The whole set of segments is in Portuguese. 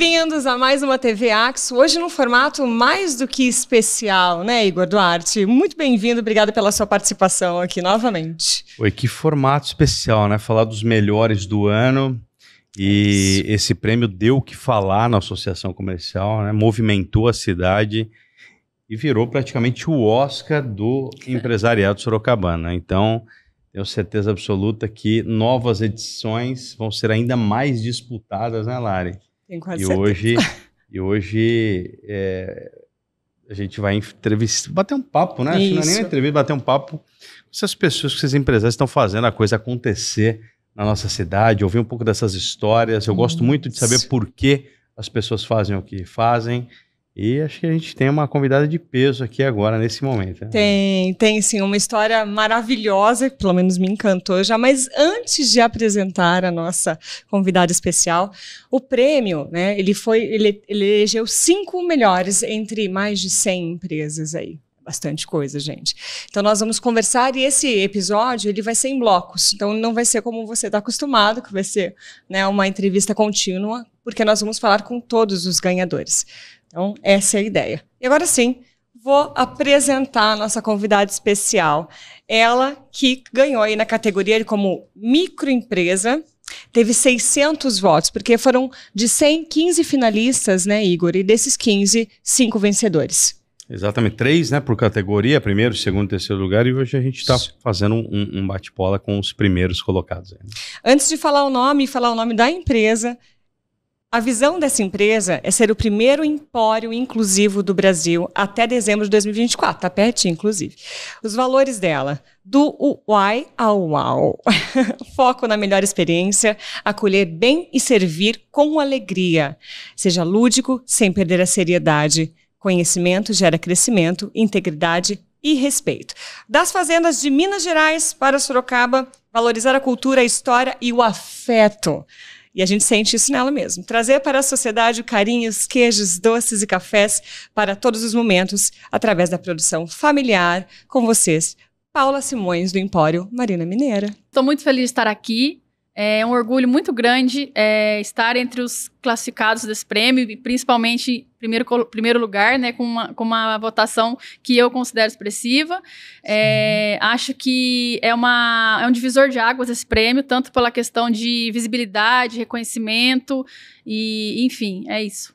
Bem-vindos a mais uma TV Axo, hoje num formato mais do que especial, né, Igor Duarte? Muito bem-vindo, obrigado pela sua participação aqui novamente. Oi, que formato especial, né? Falar dos melhores do ano. E é Isso. esse prêmio deu o que falar na associação comercial, né? Movimentou a cidade e virou praticamente o Oscar do empresariado sorocabana. Então, tenho certeza absoluta que novas edições vão ser ainda mais disputadas, né, Lari? quase e hoje E hoje é, a gente vai entrevistar, bater um papo, né? Isso. Não é nem uma entrevista, bater um papo com essas pessoas, com esses empresários estão fazendo a coisa acontecer na nossa cidade, ouvir um pouco dessas histórias. Eu hum, gosto muito de saber isso. por que as pessoas fazem o que fazem e acho que a gente tem uma convidada de peso aqui agora, nesse momento. Né? Tem, tem sim, uma história maravilhosa, que pelo menos me encantou já. Mas antes de apresentar a nossa convidada especial, o prêmio, né? Ele foi, ele, elegeu cinco melhores entre mais de 100 empresas aí bastante coisa, gente. Então nós vamos conversar e esse episódio ele vai ser em blocos. Então não vai ser como você está acostumado, que vai ser né, uma entrevista contínua, porque nós vamos falar com todos os ganhadores. Então, essa é a ideia. E agora sim, vou apresentar a nossa convidada especial. Ela que ganhou aí na categoria como microempresa, teve 600 votos, porque foram de 115 finalistas, né, Igor? E desses 15, cinco vencedores. Exatamente, três, né, por categoria, primeiro, segundo, terceiro lugar, e hoje a gente está fazendo um, um bate pola com os primeiros colocados. Né? Antes de falar o nome, falar o nome da empresa, a visão dessa empresa é ser o primeiro empório inclusivo do Brasil até dezembro de 2024, tá pertinho, inclusive. Os valores dela, do Uai ao Uau. Foco na melhor experiência, acolher bem e servir com alegria. Seja lúdico, sem perder a seriedade. Conhecimento gera crescimento, integridade e respeito. Das fazendas de Minas Gerais para Sorocaba, valorizar a cultura, a história e o afeto. E a gente sente isso nela mesmo. Trazer para a sociedade carinhos, queijos, doces e cafés para todos os momentos, através da produção familiar, com vocês, Paula Simões, do Empório Marina Mineira. Estou muito feliz de estar aqui. É um orgulho muito grande é, estar entre os classificados desse prêmio, e principalmente primeiro, primeiro lugar, né, com uma, com uma votação que eu considero expressiva. É, acho que é, uma, é um divisor de águas esse prêmio, tanto pela questão de visibilidade, reconhecimento, e enfim, é isso.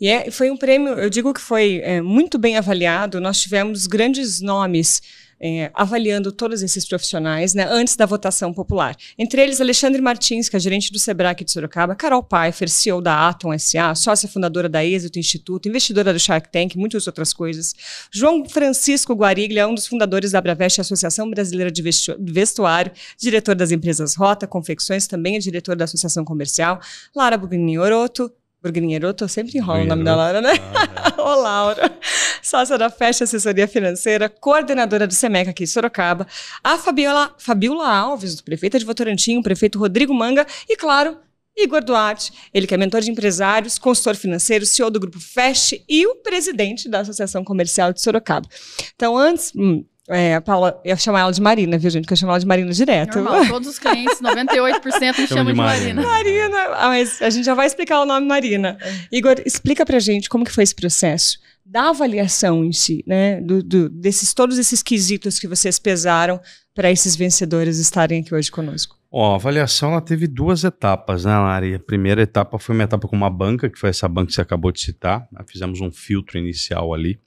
E é, foi um prêmio, eu digo que foi é, muito bem avaliado. Nós tivemos grandes nomes é, avaliando todos esses profissionais né, antes da votação popular. Entre eles, Alexandre Martins, que é gerente do SEBRAC de Sorocaba, Carol Pfeiffer, CEO da Atom SA, sócia fundadora da Êxito Instituto, investidora do Shark Tank, muitas outras coisas. João Francisco Guariglia, é um dos fundadores da Bravest Associação Brasileira de Vestuário, diretor das empresas Rota, Confecções, também é diretor da Associação Comercial. Lara Bugnini Oroto, Grinheiro, eu sempre enrolando o nome da Laura, né? né? Ah, é. Ô, Laura, sócia da Festa Assessoria Financeira, coordenadora do SEMEC aqui em Sorocaba, a Fabiola, Fabiola Alves, do prefeito de Votorantim, o prefeito Rodrigo Manga e, claro, Igor Duarte, ele que é mentor de empresários, consultor financeiro, CEO do Grupo Fest e o presidente da Associação Comercial de Sorocaba. Então, antes, hum, é, a Paula, eu ia chamar ela de Marina, viu, gente? Porque eu chamo ela de Marina direto. Normal, todos os clientes, 98% me chamam de Marina. Marina, ah, mas a gente já vai explicar o nome Marina. É. Igor, explica pra gente como que foi esse processo da avaliação em si, né? Do, do desses, todos esses quesitos que vocês pesaram para esses vencedores estarem aqui hoje conosco. Bom, a avaliação ela teve duas etapas, né, Lari? A primeira etapa foi uma etapa com uma banca, que foi essa banca que você acabou de citar. Né? fizemos um filtro inicial ali.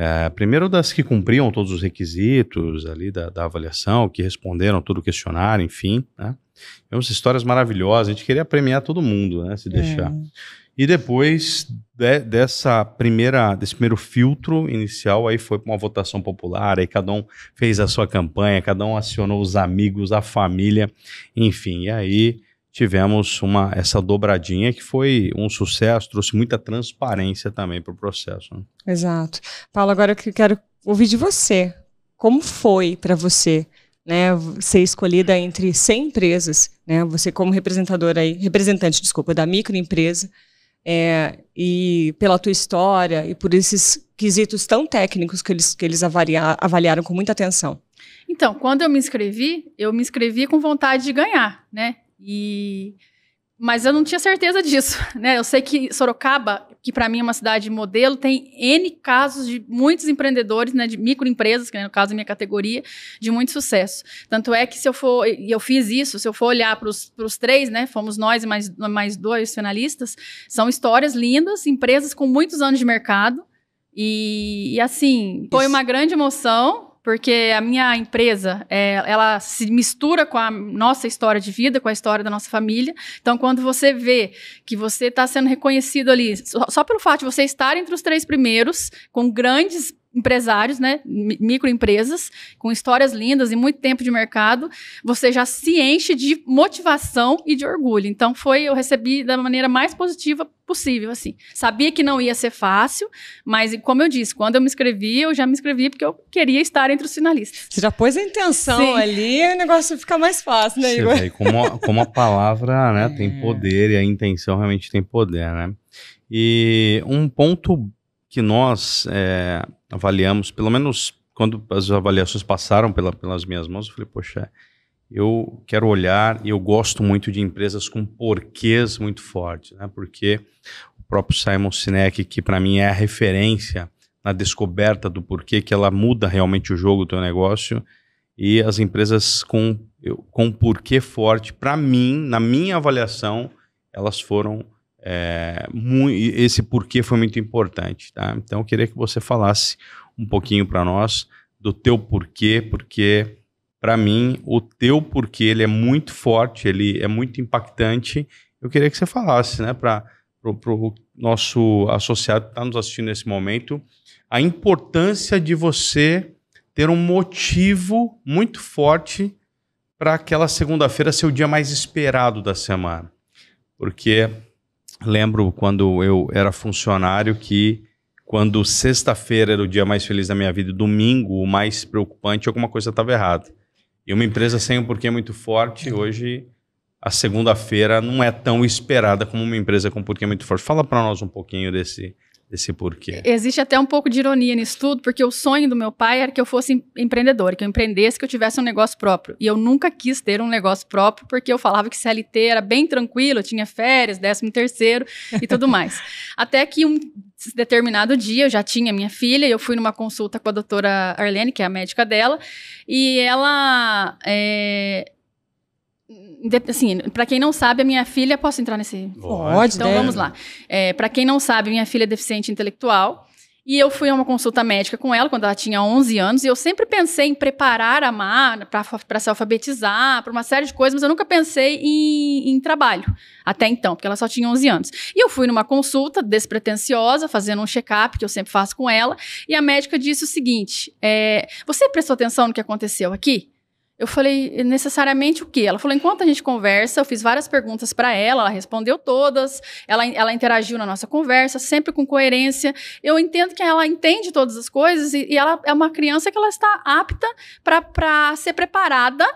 É, primeiro das que cumpriam todos os requisitos ali da, da avaliação, que responderam todo o questionário, enfim, né? É histórias maravilhosas, a gente queria premiar todo mundo, né? Se é. deixar. É. E depois de, dessa primeira, desse primeiro filtro inicial, aí foi para uma votação popular, aí cada um fez a sua campanha, cada um acionou os amigos, a família, enfim, e aí tivemos uma, essa dobradinha que foi um sucesso, trouxe muita transparência também para o processo. Né? Exato. Paulo, agora eu quero ouvir de você. Como foi para você né, ser escolhida entre 100 empresas, né, você como representadora aí, representante, desculpa, da microempresa, é, e pela tua história e por esses quesitos tão técnicos que eles, que eles avaliar, avaliaram com muita atenção? Então, quando eu me inscrevi, eu me inscrevi com vontade de ganhar, né? E mas eu não tinha certeza disso, né? Eu sei que Sorocaba, que para mim é uma cidade modelo, tem N casos de muitos empreendedores, né, de microempresas, que né, no caso é minha categoria, de muito sucesso. Tanto é que se eu for, e eu fiz isso, se eu for olhar para os três, né, fomos nós e mais, mais dois finalistas, são histórias lindas, empresas com muitos anos de mercado, e, e assim, foi uma grande emoção, porque a minha empresa, é, ela se mistura com a nossa história de vida, com a história da nossa família. Então, quando você vê que você está sendo reconhecido ali, só, só, pelo fato de você estar entre os três primeiros, com grandes empresários, né, microempresas, com histórias lindas e muito tempo de mercado, você já se enche de motivação e de orgulho. Então foi, eu recebi da maneira mais positiva possível, assim. Sabia que não ia ser fácil, mas como eu disse, quando eu me inscrevi, eu já me inscrevi porque eu queria estar entre os finalistas. Você já pôs a intenção Sim. ali, o negócio fica mais fácil, né, Igor? vê como, a, como a palavra, né, é. tem poder e a intenção realmente tem poder, né? E um ponto que nós é, avaliamos, pelo menos quando as avaliações passaram pela, pelas minhas mãos, eu falei, poxa, eu quero olhar e eu gosto muito de empresas com porquês muito fortes, né? Porque o próprio Simon Sinek, que para mim é a referência na descoberta do porquê que ela muda realmente o jogo do teu negócio, e as empresas com, com porquê forte, para mim, na minha avaliação, elas foram é, esse porquê foi muito importante, tá? Então eu queria que você falasse um pouquinho para nós do teu porquê, porque para mim o teu porquê ele é muito forte, ele é muito impactante. Eu queria que você falasse, né, para o nosso associado que está nos assistindo nesse momento, a importância de você ter um motivo muito forte para aquela segunda-feira ser o dia mais esperado da semana. Porque lembro quando eu era funcionário que quando sexta-feira era o dia mais feliz da minha vida, domingo o mais preocupante, alguma coisa estava errada. E uma empresa sem um porquê muito forte, hoje a segunda-feira não é tão esperada como uma empresa com um porquê muito forte. Fala para nós um pouquinho desse esse porquê. Existe até um pouco de ironia nisso tudo, porque o sonho do meu pai era que eu fosse empreendedor, que eu empreendesse, que eu tivesse um negócio próprio. E eu nunca quis ter um negócio próprio, porque eu falava que CLT era bem tranquilo, eu tinha férias, décimo terceiro e tudo mais. até que um determinado dia, eu já tinha minha filha, eu fui numa consulta com a doutora Arlene, que é a médica dela, e ela... É assim, para quem não sabe, a minha filha posso entrar nesse. Pode. Então deve. vamos lá. É, para quem não sabe, minha filha é deficiente intelectual. E eu fui a uma consulta médica com ela quando ela tinha 11 anos, e eu sempre pensei em preparar a Mar para se alfabetizar, para uma série de coisas, mas eu nunca pensei em, em, trabalho até então, porque ela só tinha 11 anos. E eu fui numa consulta despretensiosa, fazendo um check-up, que eu sempre faço com ela, e a médica disse o seguinte: é, Você prestou atenção no que aconteceu aqui? Eu falei, necessariamente o quê? Ela falou, enquanto a gente conversa, eu fiz várias perguntas para ela, ela respondeu todas, ela, ela interagiu na nossa conversa, sempre com coerência. Eu entendo que ela entende todas as coisas e, e ela é uma criança que ela está apta para ser preparada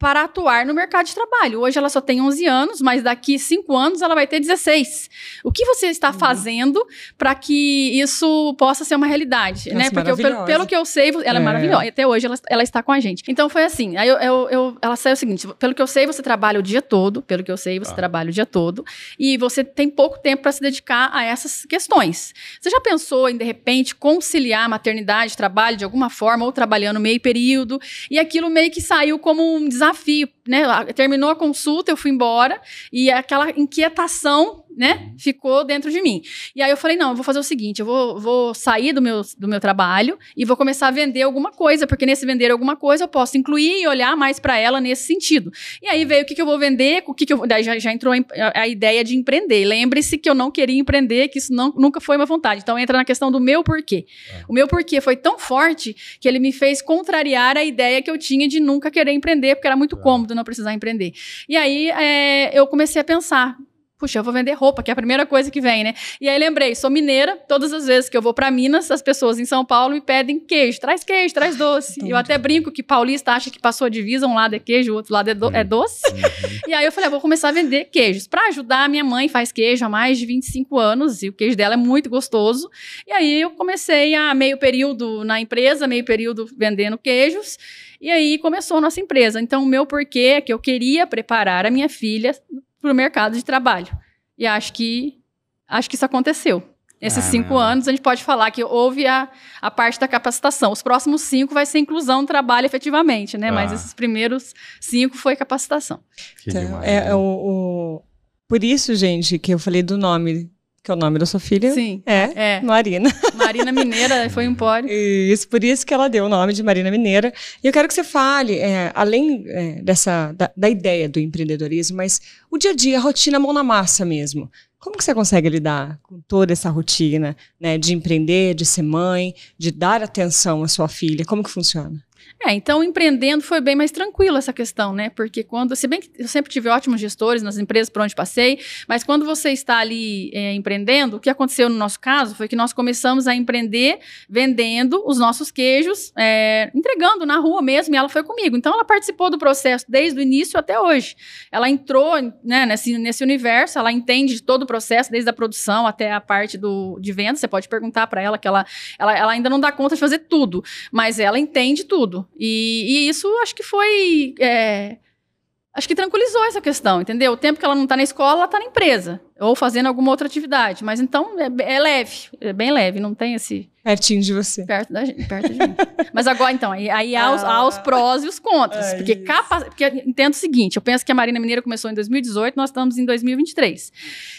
para atuar no mercado de trabalho. Hoje ela só tem 11 anos, mas daqui 5 anos ela vai ter 16. O que você está uhum. fazendo para que isso possa ser uma realidade, Nossa, né? É Porque eu, pelo, pelo, que eu sei, ela é, é maravilhosa. E até hoje ela, ela, está com a gente. Então foi assim, aí eu, eu, eu, ela saiu o seguinte, pelo que eu sei, você trabalha o dia todo, pelo que eu sei, você ah. trabalha o dia todo, e você tem pouco tempo para se dedicar a essas questões. Você já pensou em, de repente, conciliar maternidade, trabalho de alguma forma, ou trabalhando meio período, e aquilo meio que saiu como um desafio desafio, né? Terminou a consulta, eu fui embora e aquela inquietação né, uhum. ficou dentro de mim. E aí eu falei, não, eu vou fazer o seguinte, eu vou, vou sair do meu, do meu trabalho e vou começar a vender alguma coisa, porque nesse vender alguma coisa eu posso incluir e olhar mais para ela nesse sentido. E aí veio o que, que eu vou vender, o que, que eu... Daí já, já entrou a, ideia de empreender. Lembre-se que eu não queria empreender, que isso não, nunca foi uma vontade. Então entra na questão do meu porquê. É. O meu porquê foi tão forte que ele me fez contrariar a ideia que eu tinha de nunca querer empreender, porque era muito é. cômodo não precisar empreender. E aí é, eu comecei a pensar, puxa, eu vou vender roupa, que é a primeira coisa que vem, né? E aí lembrei, sou mineira, todas as vezes que eu vou para Minas, as pessoas em São Paulo me pedem queijo, traz queijo, traz doce. Ai, eu até brinco que paulista acha que passou a divisa, um lado é queijo, o outro lado é, do, é uhum. doce. Uhum. e aí eu falei, ah, vou começar a vender queijos. Para ajudar, minha mãe faz queijo há mais de 25 anos e o queijo dela é muito gostoso. E aí eu comecei a meio período na empresa, meio período vendendo queijos. E aí começou a nossa empresa. Então, o meu porquê é que eu queria preparar a minha filha para o mercado de trabalho. E acho que acho que isso aconteceu. Esses ah, cinco não. anos, a gente pode falar que houve a, a parte da capacitação. Os próximos cinco vai ser inclusão no trabalho efetivamente, né? Ah. Mas esses primeiros cinco foi capacitação. Que então, demais, é, né? É o, o, Por isso, gente, que eu falei do nome que é o nome da sua filha, Sim, é, é. Marina. Marina Mineira, foi um pódio. Isso, por isso que ela deu o nome de Marina Mineira. E eu quero que você fale, é, além é, dessa, da, da, ideia do empreendedorismo, mas o dia a dia, a rotina mão na massa mesmo. Como que você consegue lidar com toda essa rotina né, de empreender, de ser mãe, de dar atenção à sua filha? Como que funciona? É, então empreendendo foi bem mais tranquilo essa questão, né? Porque quando, se bem que eu sempre tive ótimos gestores nas empresas por onde passei, mas quando você está ali é, empreendendo, o que aconteceu no nosso caso foi que nós começamos a empreender vendendo os nossos queijos, é, entregando na rua mesmo, e ela foi comigo. Então ela participou do processo desde o início até hoje. Ela entrou né, nesse, nesse universo, ela entende todo o processo, desde a produção até a parte do, de venda. Você pode perguntar para ela que ela, ela, ela ainda não dá conta de fazer tudo, mas ela entende tudo tudo. E, e isso acho que foi. É, acho que tranquilizou essa questão, entendeu? O tempo que ela não está na escola, ela está na empresa, ou fazendo alguma outra atividade. Mas então é, é, leve, é bem leve, não tem esse. Pertinho de você. Perto da gente, perto de mim. Mas agora, então, aí, aí há, os, ah, há os ah. prós e os contras. É porque, capa... porque entendo o seguinte: eu penso que a Marina Mineira começou em 2018, nós estamos em 2023.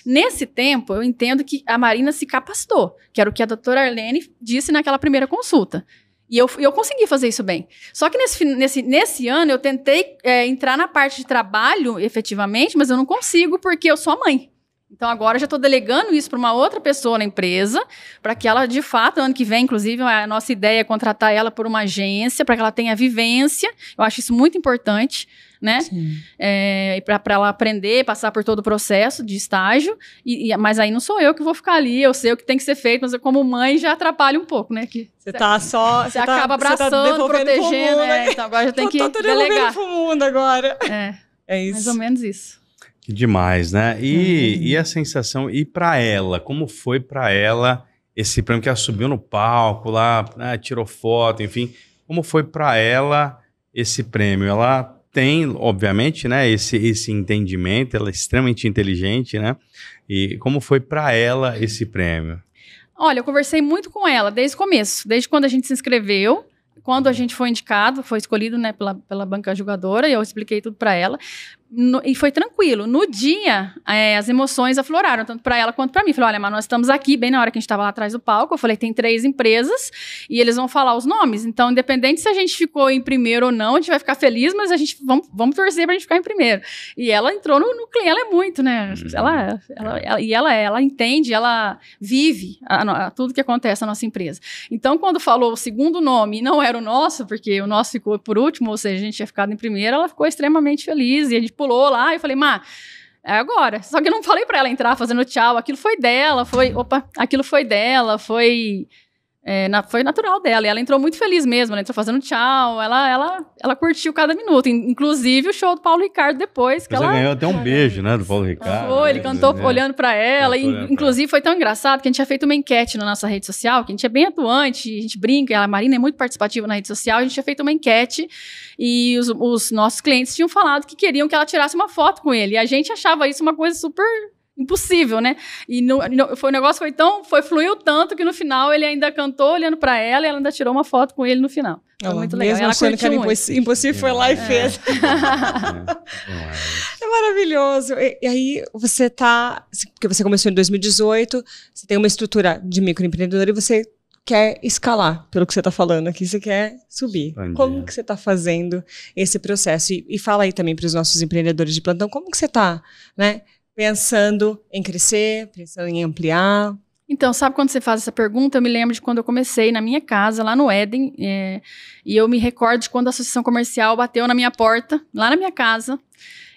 Nesse tempo, eu entendo que a Marina se capacitou, que era o que a doutora Arlene disse naquela primeira consulta e eu, eu consegui fazer isso bem. Só que nesse, nesse, nesse ano eu tentei é, entrar na parte de trabalho efetivamente, mas eu não consigo porque eu sou a mãe. Então agora já estou delegando isso para uma outra pessoa na empresa, para que ela, de fato, ano que vem, inclusive, a nossa ideia é contratar ela por uma agência, para que ela tenha vivência. Eu acho isso muito importante né? É, para ela aprender, passar por todo o processo de estágio. E, e, mas aí não sou eu que vou ficar ali, eu sei o que tem que ser feito, mas eu, como mãe, já atrapalha um pouco, né? Que, você tá só. Você, tá, acaba tá abraçando, tá protegendo. Mundo, é, né? então agora já tem que. Tô, tô delegar pro mundo agora. É. É isso. Mais ou menos isso. Que demais, né? E, uhum. e a sensação, e para ela, como foi para ela esse prêmio que ela subiu no palco lá, né, tirou foto, enfim, como foi para ela esse prêmio? Ela tem, obviamente, né, esse, esse entendimento, ela é extremamente inteligente, né? E como foi para ela esse prêmio? Olha, eu conversei muito com ela desde o começo, desde quando a gente se inscreveu, quando a uhum. gente foi indicado, foi escolhido né, pela, pela banca julgadora, e eu expliquei tudo para ela. No, e foi tranquilo. No dia, é, as emoções afloraram, tanto para ela quanto para mim. Falei, olha, mas nós estamos aqui, bem na hora que a gente estava lá atrás do palco. Eu falei, tem três empresas e eles vão falar os nomes. Então, independente se a gente ficou em primeiro ou não, a gente vai ficar feliz, mas a gente vamos, vamos torcer para a gente ficar em primeiro. E ela entrou no, no clima, ela é muito, né? Uhum. Ela, ela, ela, e ela, ela entende, ela vive a, a, tudo que acontece na nossa empresa. Então, quando falou o segundo nome e não era o nosso, porque o nosso ficou por último, ou seja, a gente tinha ficado em primeiro, ela ficou extremamente feliz e a gente pulou lá, eu falei, Má, é agora. Só que eu não falei para ela entrar fazendo tchau, aquilo foi dela, foi, opa, aquilo foi dela, foi é, na, foi natural dela. E ela entrou muito feliz mesmo, ela né? entrou fazendo tchau. Ela, ela, ela curtiu cada minuto, inclusive o show do Paulo Ricardo depois. Que Você ela ganhou até um beijo, né, do Paulo Ricardo. Foi, ele né? cantou é, olhando para ela. E, olhando inclusive pra... foi tão engraçado que a gente tinha feito uma enquete na nossa rede social, que a gente é bem atuante, a gente brinca, a Marina é muito participativa na rede social. A gente tinha feito uma enquete e os, os nossos clientes tinham falado que queriam que ela tirasse uma foto com ele. E a gente achava isso uma coisa super impossível, né? E no, no, foi, o negócio foi tão, foi fluiu tanto que no final ele ainda cantou olhando para ela e ela ainda tirou uma foto com ele no final. Foi muito legal. Mesmo ela coisa que era muito. impossível, foi lá e é. fez. É, é. é maravilhoso. E, e, aí você tá, porque você começou em 2018, você tem uma estrutura de microempreendedor e você quer escalar, pelo que você está falando aqui, você quer subir. como que você está fazendo esse processo? E, e, fala aí também para os nossos empreendedores de plantão, como que você está, né? pensando em crescer, pensando em ampliar? Então, sabe quando você faz essa pergunta? Eu me lembro de quando eu comecei na minha casa, lá no Éden, é, e eu me recordo de quando a Associação Comercial bateu na minha porta, lá na minha casa.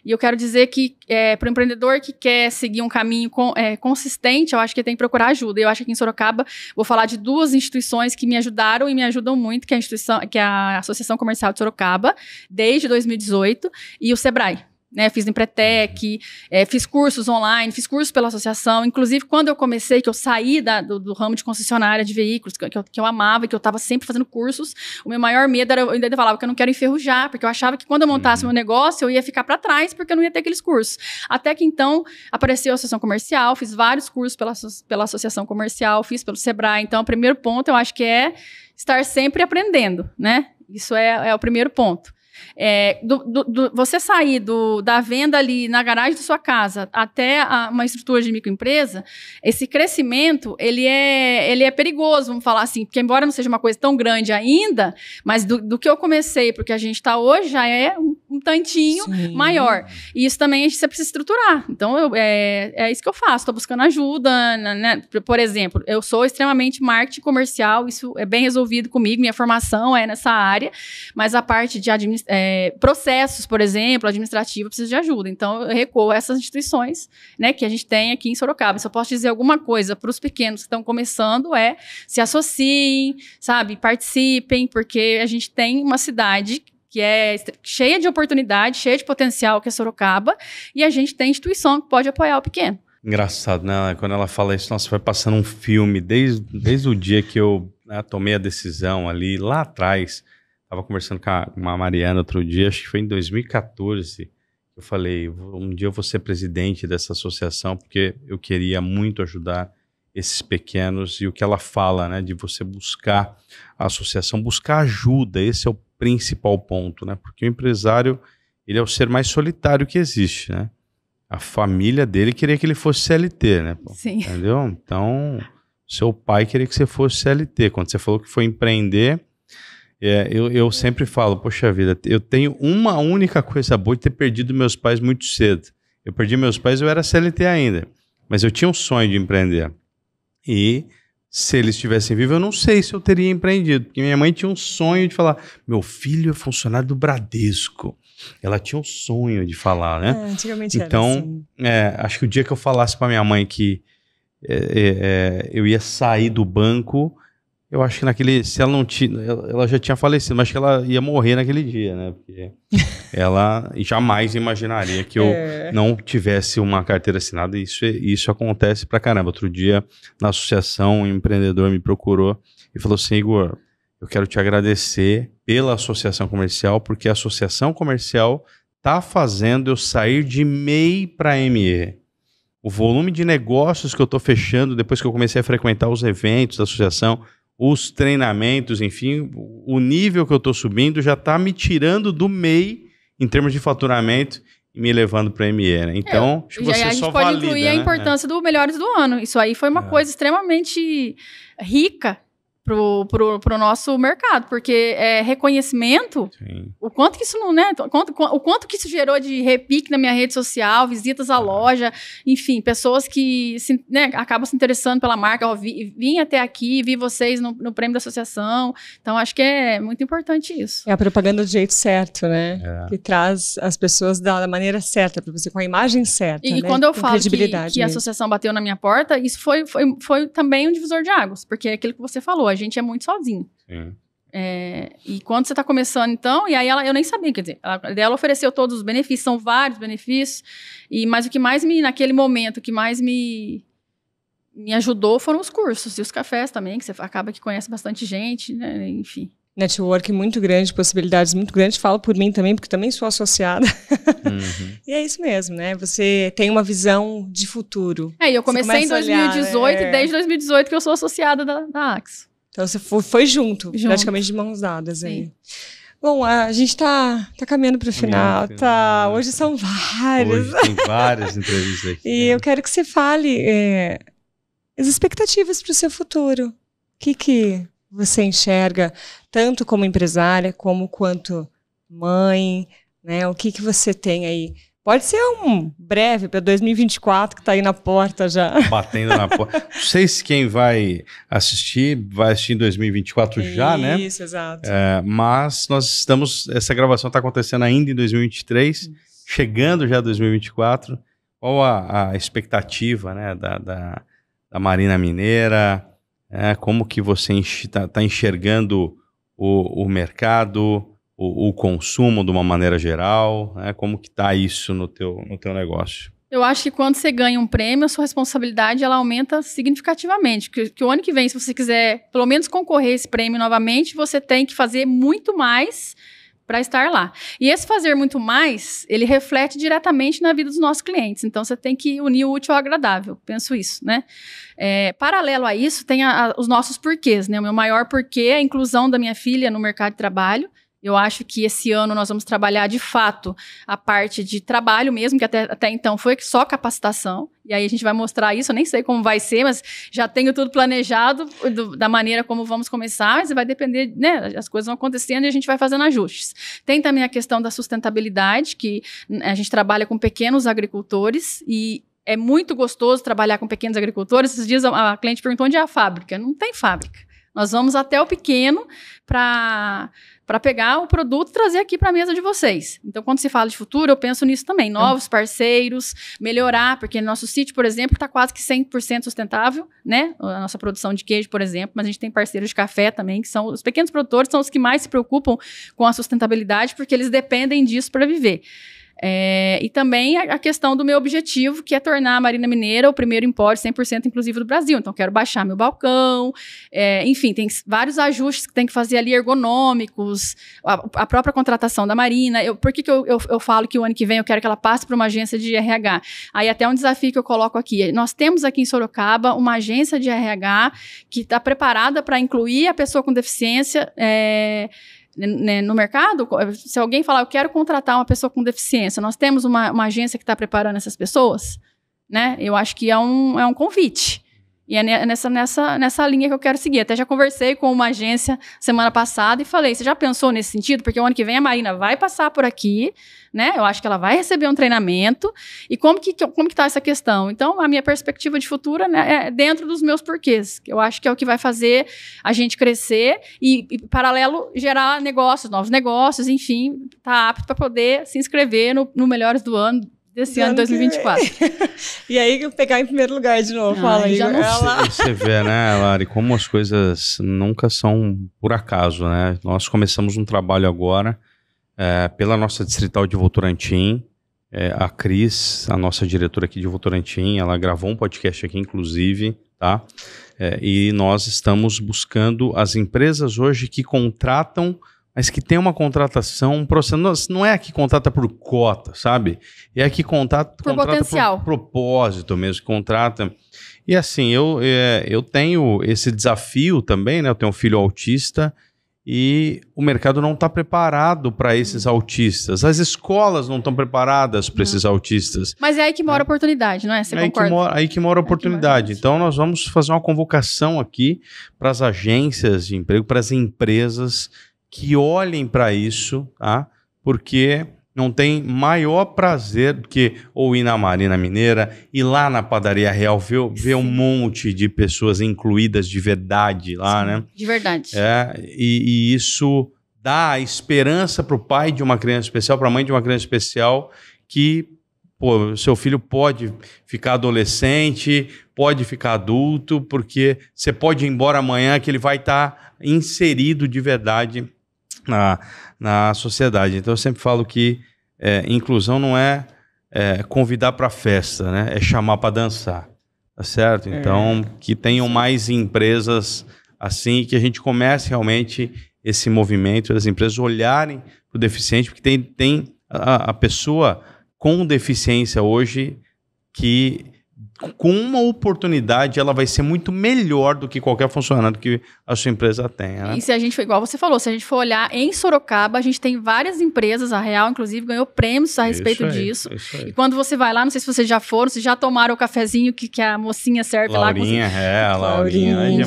E eu quero dizer que, é, para o empreendedor que quer seguir um caminho com, é, eh, consistente, eu acho que tem que procurar ajuda. Eu acho que aqui em Sorocaba, vou falar de duas instituições que me ajudaram e me ajudam muito, que é a, instituição, que é a Associação Comercial de Sorocaba, desde 2018, e o SEBRAE. Né, fiz Empretec, uhum. é, fiz cursos online, fiz cursos pela associação. Inclusive, quando eu comecei, que eu saí da, do, do, ramo de concessionária de veículos, que, que, eu, que eu amava, que eu estava sempre fazendo cursos, o meu maior medo era, eu ainda falava que eu não quero enferrujar, porque eu achava que quando eu montasse uhum. meu negócio, eu ia ficar para trás, porque eu não ia ter aqueles cursos. Até que então, apareceu a associação comercial, fiz vários cursos pela, pela associação comercial, fiz pelo Sebrae. Então, o primeiro ponto, eu acho que é estar sempre aprendendo, né? Isso é, é o primeiro ponto. É, do, do, do, você sair da venda ali na garagem da sua casa até a, uma estrutura de microempresa, esse crescimento ele é, ele é perigoso, vamos falar assim, porque embora não seja uma coisa tão grande ainda, mas do, que eu comecei, porque a gente está hoje já é um um tantinho Sim. maior. E isso também você precisa estruturar. Então, eu, é, é isso que eu faço. Estou buscando ajuda, né, né? Por exemplo, eu sou extremamente marketing comercial, isso é bem resolvido comigo, minha formação é nessa área, mas a parte de é, processos, por exemplo, administrativa, eu preciso de ajuda. Então, eu recuo a essas instituições né, que a gente tem aqui em Sorocaba. Se eu posso dizer alguma coisa para os pequenos que estão começando, é se associem, sabe? Participem, porque a gente tem uma cidade que é cheia de oportunidade, cheia de potencial, que é Sorocaba, e a gente tem instituição que pode apoiar o pequeno. Engraçado, né? Quando ela fala isso, nossa, vai passando um filme desde, desde o dia que eu né, tomei a decisão ali, lá atrás. Tava conversando com a, Mariana outro dia, acho que foi em 2014. Eu falei, um dia eu vou ser presidente dessa associação, porque eu queria muito ajudar esses pequenos e o que ela fala, né, de você buscar a associação, buscar ajuda, esse é o principal ponto, né? Porque o empresário, ele é o ser mais solitário que existe, né? A família dele queria que ele fosse CLT, né? Sim. Entendeu? Então, seu pai queria que você fosse CLT. Quando você falou que foi empreender, é, eu, eu sempre falo, poxa vida, eu tenho uma única coisa boa de ter perdido meus pais muito cedo. Eu perdi meus pais, eu era CLT ainda. Mas eu tinha um sonho de empreender. E se eles estivessem vivos, eu não sei se eu teria empreendido. Porque minha mãe tinha um sonho de falar: meu filho é funcionário do Bradesco. Ela tinha um sonho de falar, né? É, antigamente então, era assim. é, acho que o dia que eu falasse para minha mãe que é, é, é, eu ia sair do banco, eu acho que naquele. Se ela não tinha. Ela já tinha falecido, mas que ela ia morrer naquele dia, né? Porque ela jamais imaginaria que eu é. não tivesse uma carteira assinada. Isso, é, isso acontece pra caramba. Outro dia, na associação, um empreendedor me procurou e falou assim: Igor, eu quero te agradecer pela associação comercial, porque a associação comercial tá fazendo eu sair de MEI para ME o volume de negócios que eu tô fechando depois que eu comecei a frequentar os eventos da associação, os treinamentos, enfim, o nível que eu estou subindo já está me tirando do MEI em termos de faturamento e me levando para ME, né? É, então, é, que você a gente pode valida, incluir né? a importância é. do melhores do ano. Isso aí foi uma é. coisa extremamente rica pro, pro, pro nosso mercado, porque é, reconhecimento, Sim. o quanto que isso não, né? O quanto, o quanto que isso gerou de repique na minha rede social, visitas à loja, enfim, pessoas que se, né, acabam se interessando pela marca, ó, vi, vim até aqui, vi vocês no, no, prêmio da associação. Então, acho que é muito importante isso. É a propaganda do jeito certo, né? É. Que traz as pessoas da, da maneira certa, para você, com a imagem certa. E, né? e quando eu com falo que, que a associação bateu na minha porta, isso foi, foi, foi também um divisor de águas, porque é aquilo que você falou a gente é muito sozinho. Sim. É, e quando você está começando, então, e aí ela, eu nem sabia, quer dizer, ela, ela, ofereceu todos os benefícios, são vários benefícios, e mas o que mais me, naquele momento, o que mais me, me ajudou foram os cursos e os cafés também, que você acaba que conhece bastante gente, né, enfim. Network muito grande, possibilidades muito grandes. Falo por mim também, porque também sou associada. Uhum. e é isso mesmo, né? Você tem uma visão de futuro. É, e eu comecei em 2018, olhar, né? e é. desde 2018 que eu sou associada da, da Axo. Então você foi, foi junto, junto, praticamente de mãos dadas Sim. Bom, a gente está tá caminhando para o final, tá? Hoje são várias. Hoje tem várias entrevistas aqui. e né? eu quero que você fale é, as expectativas para o seu futuro. O que, que você enxerga, tanto como empresária, como quanto mãe, né? O que, que você tem aí Pode ser um breve para 2024 que está aí na porta já. Batendo na porta. Não sei se quem vai assistir, vai assistir em 2024 é já, isso, né? Isso, exato. É, mas nós estamos. Essa gravação está acontecendo ainda em 2023, isso. chegando já 2024. Qual a, a expectativa né, da, da, da Marina Mineira? É, como que você está tá enxergando o, o mercado? o, o consumo de uma maneira geral? Né? Como que está isso no teu, no teu negócio? Eu acho que quando você ganha um prêmio, a sua responsabilidade ela aumenta significativamente. Que, que o ano que vem, se você quiser pelo menos concorrer a esse prêmio novamente, você tem que fazer muito mais para estar lá. E esse fazer muito mais, ele reflete diretamente na vida dos nossos clientes. Então, você tem que unir o útil ao agradável. Penso isso, né? É, paralelo a isso, tem a, a, os nossos porquês, né? O meu maior porquê é a inclusão da minha filha no mercado de trabalho. Eu acho que esse ano nós vamos trabalhar de fato a parte de trabalho mesmo, que até, até então foi só capacitação. E aí a gente vai mostrar isso, eu nem sei como vai ser, mas já tenho tudo planejado do, da maneira como vamos começar, mas vai depender, né? As coisas vão acontecendo e a gente vai fazendo ajustes. Tem também a questão da sustentabilidade, que hum, a gente trabalha com pequenos agricultores e é muito gostoso trabalhar com pequenos agricultores. Esses dias a, cliente perguntou onde é a fábrica. Não tem fábrica. Nós vamos até o pequeno para para pegar o produto e trazer aqui para a mesa de vocês. Então, quando se fala de futuro, eu penso nisso também. Novos parceiros, melhorar, porque nosso sítio, por exemplo, está quase que 100% sustentável, né? A nossa produção de queijo, por exemplo, mas a gente tem parceiros de café também, que são os pequenos produtores, são os que mais se preocupam com a sustentabilidade, porque eles dependem disso para viver. É, e também a, a, questão do meu objetivo, que é tornar a Marina Mineira o primeiro empório 100% inclusivo do Brasil. Então, quero baixar meu balcão, é, enfim, tem vários ajustes que tem que fazer ali ergonômicos, a, a própria contratação da Marina. Eu, por que, que eu, eu, eu falo que o ano que vem eu quero que ela passe para uma agência de RH? Aí até um desafio que eu coloco aqui. Nós temos aqui em Sorocaba uma agência de RH que está preparada para incluir a pessoa com deficiência. É, né, no mercado, eh, se alguém falar, eu quero contratar uma pessoa com deficiência, nós temos uma, uma agência que está preparando essas pessoas, né? Eu acho que é um, é um convite. E é, é nessa, nessa, nessa linha que eu quero seguir. Até já conversei com uma agência semana passada e falei: você já pensou nesse sentido? Porque o ano que vem a Marina vai passar por aqui, né? Eu acho que ela vai receber um treinamento. E como que, como que tá essa questão? Então, a minha perspectiva de futuro né, é dentro dos meus porquês. Eu acho que é o que vai fazer a gente crescer e, e paralelo, gerar negócios, novos negócios, enfim, tá apto para poder se inscrever no, no Melhores do Ano desse ano, 2024. e aí pegar em primeiro lugar de novo. fala, aí Você vê, né, Lari, como as coisas nunca são por acaso, né? Nós começamos um trabalho agora é, pela nossa distrital de Votorantim. É, a Cris, a nossa diretora aqui de Votorantim, ela gravou um podcast aqui, inclusive, tá? É, e nós estamos buscando as empresas hoje que contratam mas que tem uma contratação, um processo. Não é a que contrata por cota, sabe? É a que contrata por contrata potencial. por propósito mesmo, contrata. E assim, eu, é, eu tenho esse desafio também, né? Eu tenho um filho autista e o mercado não está preparado para esses hum. autistas. As escolas não estão preparadas para esses autistas. Mas é aí que mora a né? oportunidade, não é? Você é aí concorda? Que mora, aí que mora a é oportunidade. É mora. Então, nós vamos fazer uma convocação aqui para as agências de emprego, para as empresas que olhem para isso, tá? porque não tem maior prazer do que ou ir na Marina Mineira, ir lá na Padaria Real, ver, ver um monte de pessoas incluídas de verdade lá, Sim, né? De verdade. É, e, e isso dá esperança para o pai de uma criança especial, para a mãe de uma criança especial, que pô, seu filho pode ficar adolescente, pode ficar adulto, porque você pode ir embora amanhã que ele vai estar tá inserido de verdade na, na sociedade. Então eu sempre falo que é, inclusão não é, é convidar para festa, né? É chamar para dançar, tá certo? É. Então é. que tenham mais empresas assim que a gente comece realmente esse movimento das empresas olharem para o deficiente, porque tem, tem a, a pessoa com deficiência hoje que com uma oportunidade, ela vai ser muito melhor do que qualquer funcionário que a sua empresa tenha. Né? E se a gente for, igual você falou, se a gente for olhar em Sorocaba, a gente tem várias empresas, a Real, inclusive, ganhou prêmios a respeito aí, disso. E quando você vai lá, não sei se vocês já foram, se já tomaram o cafezinho que, que a mocinha serve Laurinha, lá. Com... É, a Laurinha, é Laurinha.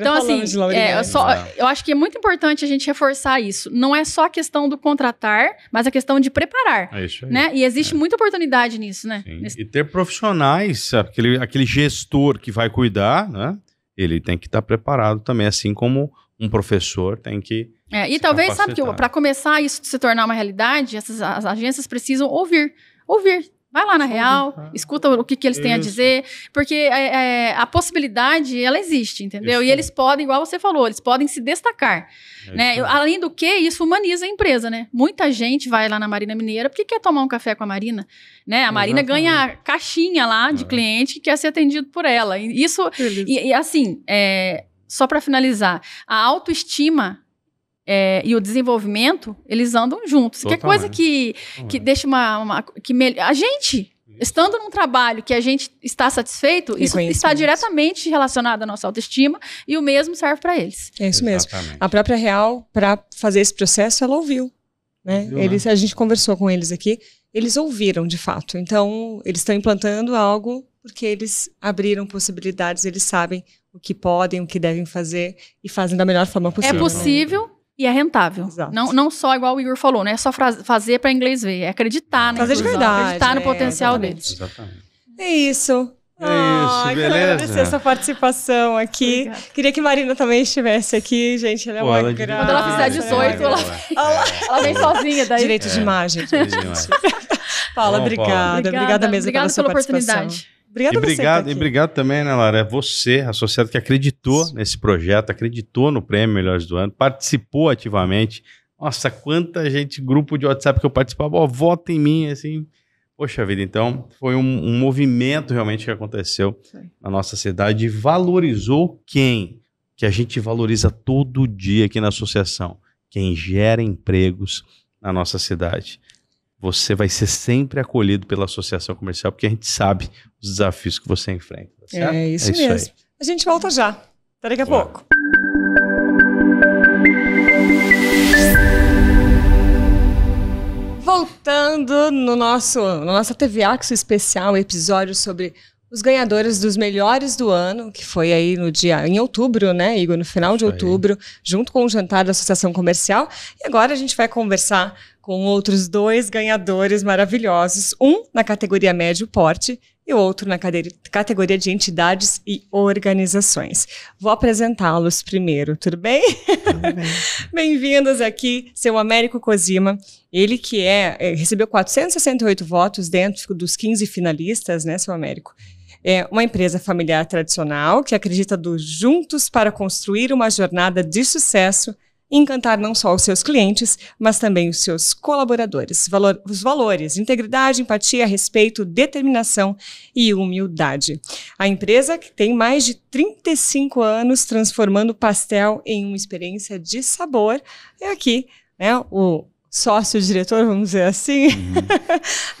então, assim, é, eu, só, eu acho que é muito importante a gente reforçar isso. Não é só a questão do contratar, mas a questão de preparar. É isso aí. Né? E existe é. muita oportunidade nisso, né? Nesse... E ter profissionais Aquele, aquele gestor que vai cuidar, né? Ele tem que estar tá preparado também, assim como um professor tem que. É, e talvez, capacitar. sabe, que para começar isso se tornar uma realidade, essas, as agências precisam ouvir. Ouvir, Vai lá na real, ah, escuta o que, que eles Isso. têm a dizer, porque é, é, a possibilidade, ela existe, entendeu? Isso. E eles podem, igual você falou, eles podem se destacar, é né? Além do que, isso humaniza a empresa, né? Muita gente vai lá na Marina Mineira porque quer tomar um café com a Marina, né? A Exatamente. Marina ganha caixinha lá de é. cliente que quer é ser atendido por ela. Isso, e, e assim, é, só para finalizar, a autoestima é, e o desenvolvimento, eles andam juntos. Totalmente. Que é coisa que, que deixa uma, uma que me... a gente estando num trabalho que a gente está satisfeito, isso está diretamente relacionado à nossa autoestima e o mesmo serve para eles. É isso Exatamente. mesmo. A própria Real, para fazer esse processo, ela ouviu. Né? Ouviu, né? eles, né? A gente conversou com eles aqui, eles ouviram de fato. Então, eles estão implantando algo porque eles abriram possibilidades, eles sabem o que podem, o que devem fazer e fazem da melhor forma possível. É possível e é rentável. Exato. Não, não só igual o Igor falou, não né? é só fazer para inglês ver, é acreditar na fazer de verdade, acreditar no é, potencial exatamente. deles. Exatamente. É isso. É isso, Ai, beleza. agradecer essa participação aqui. Obrigada. Queria que Marina também estivesse aqui, gente. Ela é Pô, uma ela é graça. Quando ela fizer 18, é ela, ela, vem é. sozinha daí. Direito de imagem. gente. de Paula, Bom, obrigada. Paula, obrigada. Obrigada mesmo obrigada pela, pela sua participação. oportunidade. Obrigada e tá obrigado, e obrigado também, né, Lara? É você, associado, que acreditou Sim. nesse projeto, acreditou no prêmio Melhores do Ano, participou ativamente. Nossa, quanta gente, grupo de WhatsApp que eu participava, ó, vota em mim, assim. Poxa vida, então foi um, um movimento realmente que aconteceu Sim. na nossa cidade e valorizou quem? Que a gente valoriza todo dia aqui na associação. Quem gera empregos na nossa cidade você vai ser sempre acolhido pela associação comercial, porque a gente sabe os desafios que você enfrenta. Tá certo? É isso, é isso mesmo. Aí. A gente volta já. Até daqui a pouco. Voltando no nosso, na nossa TV Axo especial, episódio sobre os ganhadores dos melhores do ano, que foi aí no dia em outubro, né, Igor, no final de outubro, junto com o jantar da Associação Comercial. E agora a gente vai conversar com outros dois ganhadores maravilhosos, um na categoria médio porte e outro na categoria de entidades e organizações. Vou apresentá-los primeiro, tudo bem? Bem-vindos aqui, seu Américo Cosima, ele que é, é, recebeu 468 votos dentro dos 15 finalistas, né, seu Américo? É uma empresa familiar tradicional que acredita do juntos para construir uma jornada de sucesso encantar não só os seus clientes, mas também os seus colaboradores. Valor, os valores, integridade, empatia, respeito, determinação e humildade. A empresa que tem mais de 35 anos transformando pastel em uma experiência de sabor é aqui, né, o sócio-diretor, vamos dizer assim, uhum.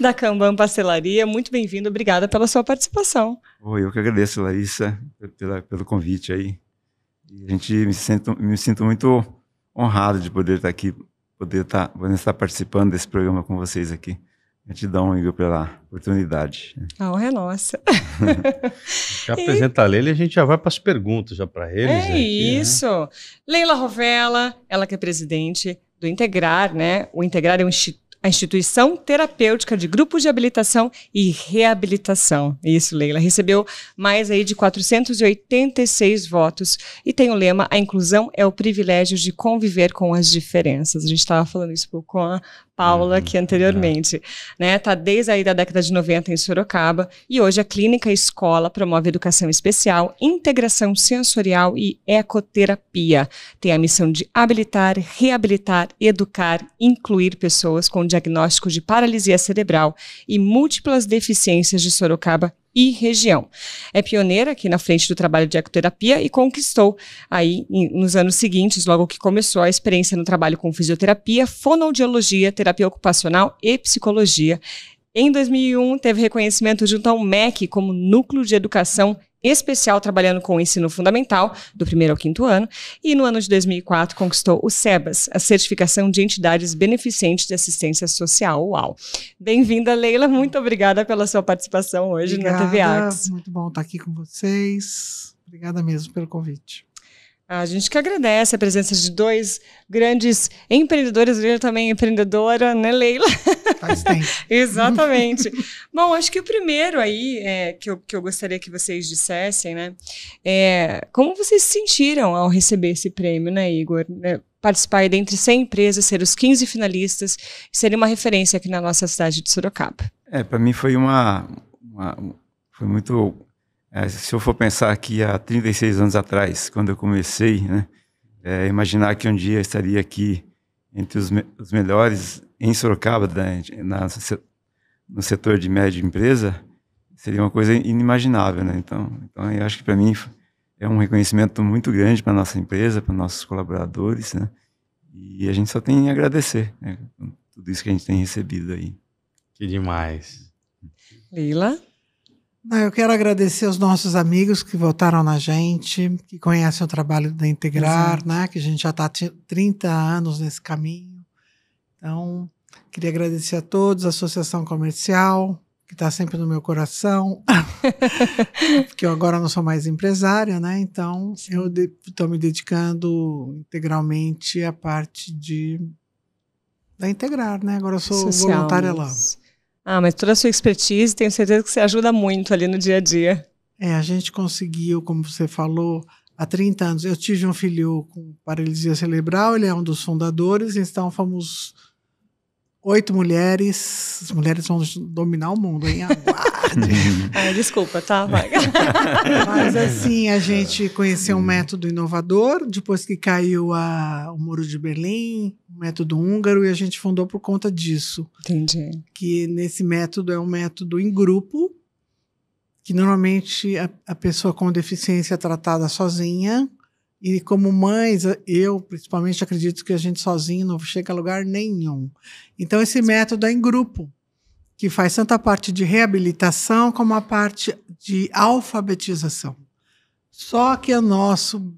da Kanban Pastelaria. Muito bem-vindo, obrigada pela sua participação. Oi, eu que agradeço, Larissa, pela, pelo convite aí. a gente me sinto, me sinto muito honrado de poder estar aqui, poder estar, poder estar participando desse programa com vocês aqui. Gratidão, Igor, pela oportunidade. A honra é nossa. já apresenta a Leila e a gente já vai para as perguntas já para eles. É aqui, né? isso. Né? Leila Rovella, ela que é presidente do Integrar, né? O Integrar é um instituto a instituição terapêutica de grupos de habilitação e reabilitação. Isso, Leila, recebeu mais aí de 486 votos e tem o lema A inclusão é o privilégio de conviver com as diferenças. A gente estava falando isso com a Paula uhum, aqui anteriormente, uhum. né? Tá desde aí da década de 90 em Sorocaba e hoje a clínica escola promove educação especial, integração sensorial e ecoterapia. Tem a missão de habilitar, reabilitar, educar, incluir pessoas com diagnóstico de paralisia cerebral e múltiplas deficiências de Sorocaba e região. É pioneira aqui na frente do trabalho de ecoterapia e conquistou aí nos anos seguintes, logo que começou a experiência no trabalho com fisioterapia, fonoaudiologia, terapia ocupacional e psicologia. Em 2001, teve reconhecimento junto ao MEC como Núcleo de Educação especial trabalhando com o ensino fundamental, do primeiro ao quinto ano, e no ano de 2004 conquistou o SEBAS, a Certificação de Entidades Beneficentes de Assistência Social, UAU. Bem-vinda, Leila, muito obrigada pela sua participação hoje obrigada, na TV Arts. Muito bom estar aqui com vocês. Obrigada mesmo pelo convite. A gente que agradece a presença de dois grandes empreendedores. Leila também empreendedora, né, Leila? Faz tempo. Exatamente. Bom, acho que o primeiro aí é, que, eu, que eu gostaria que vocês dissessem, né? É, como vocês se sentiram ao receber esse prêmio, né, Igor? É, participar dentre 100 empresas, ser os 15 finalistas ser uma referência aqui na nossa cidade de Sorocaba. É, para mim foi uma, uma, foi muito é, se eu for pensar aqui há 36 anos atrás, quando eu comecei, né, é, imaginar que um dia estaria aqui entre os, me os melhores em Sorocaba, né, na, no setor de média empresa, seria uma coisa inimaginável. Né? Então, então, eu acho que para mim é um reconhecimento muito grande para nossa empresa, para nossos colaboradores, né? E a gente só tem a agradecer né? tudo isso que a gente tem recebido aí. Que demais. Lila. Ah, eu quero agradecer aos nossos amigos que votaram na gente, que conhecem o trabalho da Integrar, né? Que a gente já está 30 anos nesse caminho. Então, queria agradecer a todos, a Associação Comercial, que está sempre no meu coração, porque eu agora não sou mais empresária, né? Então, Sim. eu estou de me dedicando integralmente à parte de da Integrar, né? Agora eu sou Social, voluntária lá. Isso. Ah, mas toda a sua expertise, tenho certeza que você ajuda muito ali no dia a dia. É, a gente conseguiu, como você falou, há 30 anos. Eu tive um filho com paralisia cerebral, ele é um dos fundadores, então fomos Oito mulheres. As mulheres vão dominar o mundo, hein? Aguarde. É, desculpa, tá? Mas assim, a gente conheceu um método inovador, depois que caiu a, o Muro de Berlim, o método húngaro, e a gente fundou por conta disso. Entendi. Que nesse método é um método em grupo, que normalmente a, a pessoa com deficiência é tratada sozinha e como mães, eu principalmente acredito que a gente sozinho não chega a lugar nenhum. Então, esse método é em grupo, que faz tanto a parte de reabilitação como a parte de alfabetização. Só que o nosso.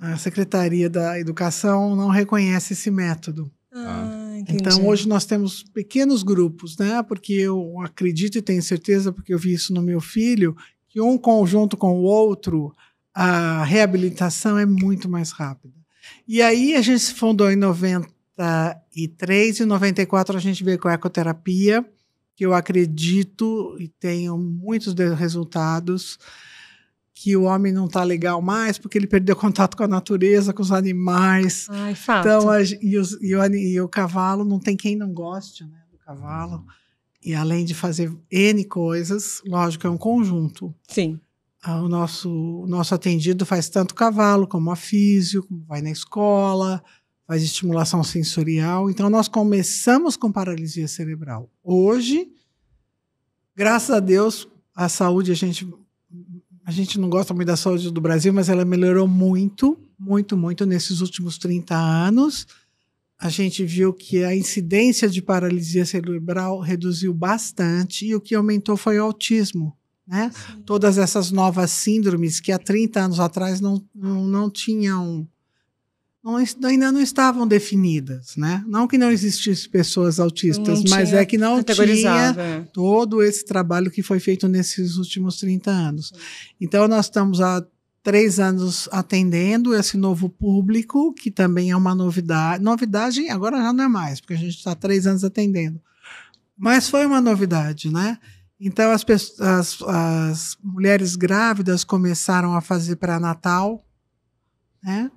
A Secretaria da Educação não reconhece esse método. Ah, então, hoje nós temos pequenos grupos, né? Porque eu acredito e tenho certeza, porque eu vi isso no meu filho, que um conjunto com o outro a reabilitação é muito mais rápida. E aí a gente se fundou em 93 e 94 a gente veio com a ecoterapia, que eu acredito e tenho muitos resultados que o homem não está legal mais porque ele perdeu contato com a natureza, com os animais. Ai, fato. Então, a, e, os, e, o, e, o, cavalo, não tem quem não goste né, do cavalo. E além de fazer N coisas, lógico, é um conjunto. Sim. Ah, o nosso, o nosso atendido faz tanto cavalo como a físio, como vai na escola, faz estimulação sensorial. Então, nós começamos com paralisia cerebral. Hoje, graças a Deus, a saúde, a gente, a gente não gosta muito da saúde do Brasil, mas ela melhorou muito, muito, muito nesses últimos 30 anos. A gente viu que a incidência de paralisia cerebral reduziu bastante e o que aumentou foi o autismo né? Sim. Todas essas novas síndromes que há 30 anos atrás não, não, não tinham. Não, ainda não estavam definidas, né? Não que não existisse pessoas autistas, não mas é que não tinha é. todo esse trabalho que foi feito nesses últimos 30 anos. Então, nós estamos há três anos atendendo esse novo público, que também é uma novidade. Novidade agora já não é mais, porque a gente está três anos atendendo. Mas foi uma novidade, né? Então as, as, as mulheres grávidas começaram a fazer para Natal, né?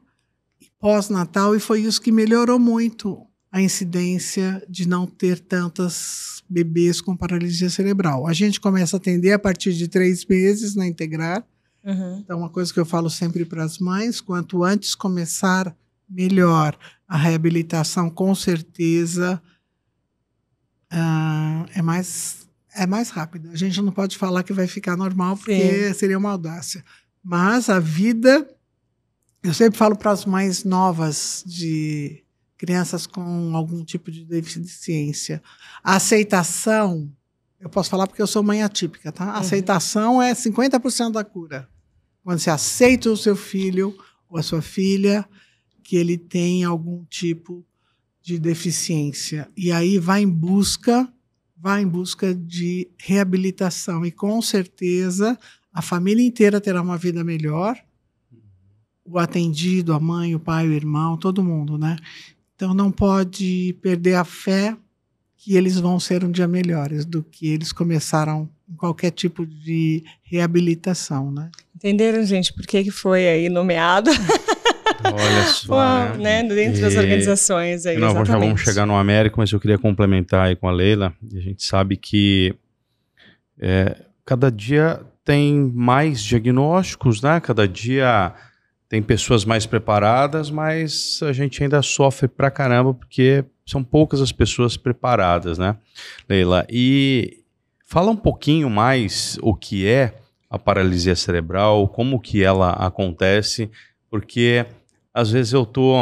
Pós-Natal, e foi isso que melhorou muito a incidência de não ter tantas bebês com paralisia cerebral. A gente começa a atender a partir de três meses na integrar. Uhum. Então, uma coisa que eu falo sempre para as mães: quanto antes começar, melhor. A reabilitação, com certeza, uh, é mais é mais rápido. A gente não pode falar que vai ficar normal, porque Sim. seria uma audácia. Mas a vida. Eu sempre falo para as mais novas de crianças com algum tipo de deficiência. A aceitação, eu posso falar porque eu sou mãe atípica, tá? A uhum. aceitação é 50% da cura. Quando você aceita o seu filho ou a sua filha, que ele tem algum tipo de deficiência. E aí vai em busca vá em busca de reabilitação e com certeza a família inteira terá uma vida melhor. O atendido, a mãe, o pai, o irmão, todo mundo, né? Então não pode perder a fé que eles vão ser um dia melhores do que eles começaram em qualquer tipo de reabilitação, né? Entenderam, gente, por que, que foi aí nomeado? Olha só. Né? né? Dentro e... das organizações. Aí, Não, já vamos chegar no Américo, mas eu queria complementar aí com a Leila. A gente sabe que é, cada dia tem mais diagnósticos, né? Cada dia tem pessoas mais preparadas, mas a gente ainda sofre pra caramba porque são poucas as pessoas preparadas, né, Leila? E fala um pouquinho mais o que é a paralisia cerebral, como que ela acontece, porque às vezes eu tô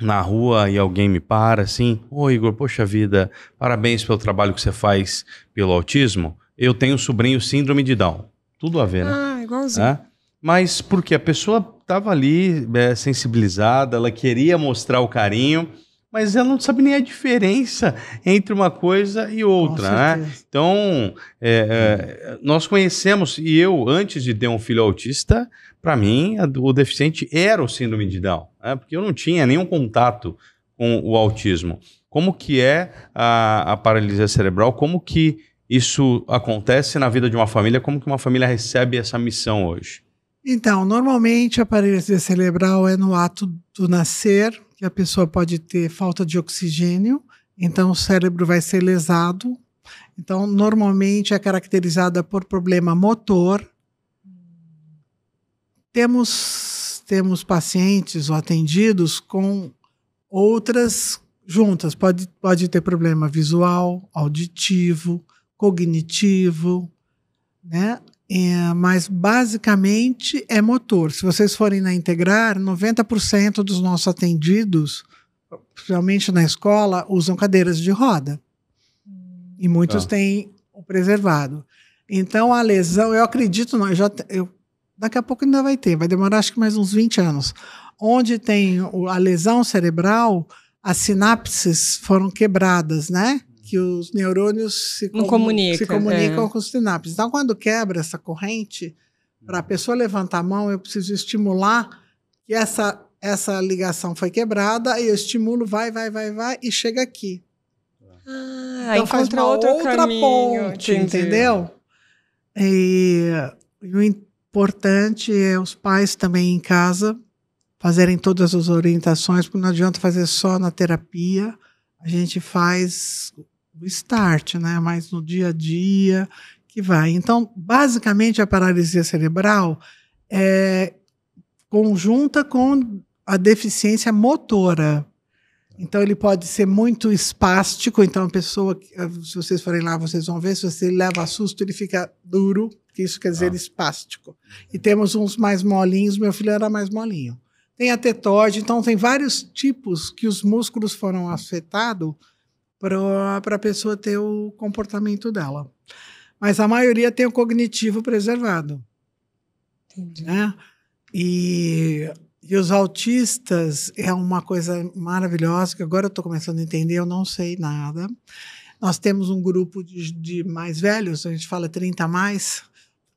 na rua e alguém me para assim: Ô oh, Igor, poxa vida, parabéns pelo trabalho que você faz pelo autismo. Eu tenho sobrinho síndrome de Down. Tudo a ver, né? Ah, igualzinho. É? Mas porque a pessoa estava ali é, sensibilizada, ela queria mostrar o carinho, mas ela não sabe nem a diferença entre uma coisa e outra, né? Então, é, é, nós conhecemos, e eu, antes de ter um filho autista, para mim, o deficiente era o síndrome de Down, né? porque eu não tinha nenhum contato com o autismo. Como que é a, a paralisia cerebral? Como que isso acontece na vida de uma família? Como que uma família recebe essa missão hoje? Então, normalmente a paralisia cerebral é no ato do nascer, que a pessoa pode ter falta de oxigênio, então o cérebro vai ser lesado. Então, normalmente é caracterizada por problema motor, temos, temos pacientes ou atendidos com outras juntas. Pode, pode ter problema visual, auditivo, cognitivo, né? É, mas basicamente é motor. Se vocês forem na integrar, 90% dos nossos atendidos, principalmente na escola, usam cadeiras de roda. E muitos ah. têm o preservado. Então a lesão, eu acredito, eu já eu daqui a pouco ainda vai ter, vai demorar acho que mais uns 20 anos. Onde tem a lesão cerebral, as sinapses foram quebradas, né? Que os neurônios se, com... comunica, se comunicam é. com os sinapses. Então, quando quebra essa corrente, para a pessoa levantar a mão, eu preciso estimular que essa, essa ligação foi quebrada, e eu estimulo, vai, vai, vai, vai, e chega aqui. Ah, então faz uma outra caminho, ponte, entendi. entendeu? E importante é os pais também em casa fazerem todas as orientações, porque não adianta fazer só na terapia. A gente faz o start, né? Mas no dia a dia que vai. Então, basicamente, a paralisia cerebral é conjunta com a deficiência motora. Então ele pode ser muito espástico. Então a pessoa, se vocês forem lá, vocês vão ver. Se você leva susto, ele fica duro que isso quer dizer ah. espástico. E temos uns mais molinhos, meu filho era mais molinho. Tem a tetóide, então tem vários tipos que os músculos foram afetados para a pessoa ter o comportamento dela. Mas a maioria tem o cognitivo preservado. Entendi. Né? E, e os autistas é uma coisa maravilhosa que agora eu estou começando a entender, eu não sei nada. Nós temos um grupo de, de, mais velhos, a gente fala 30 a mais,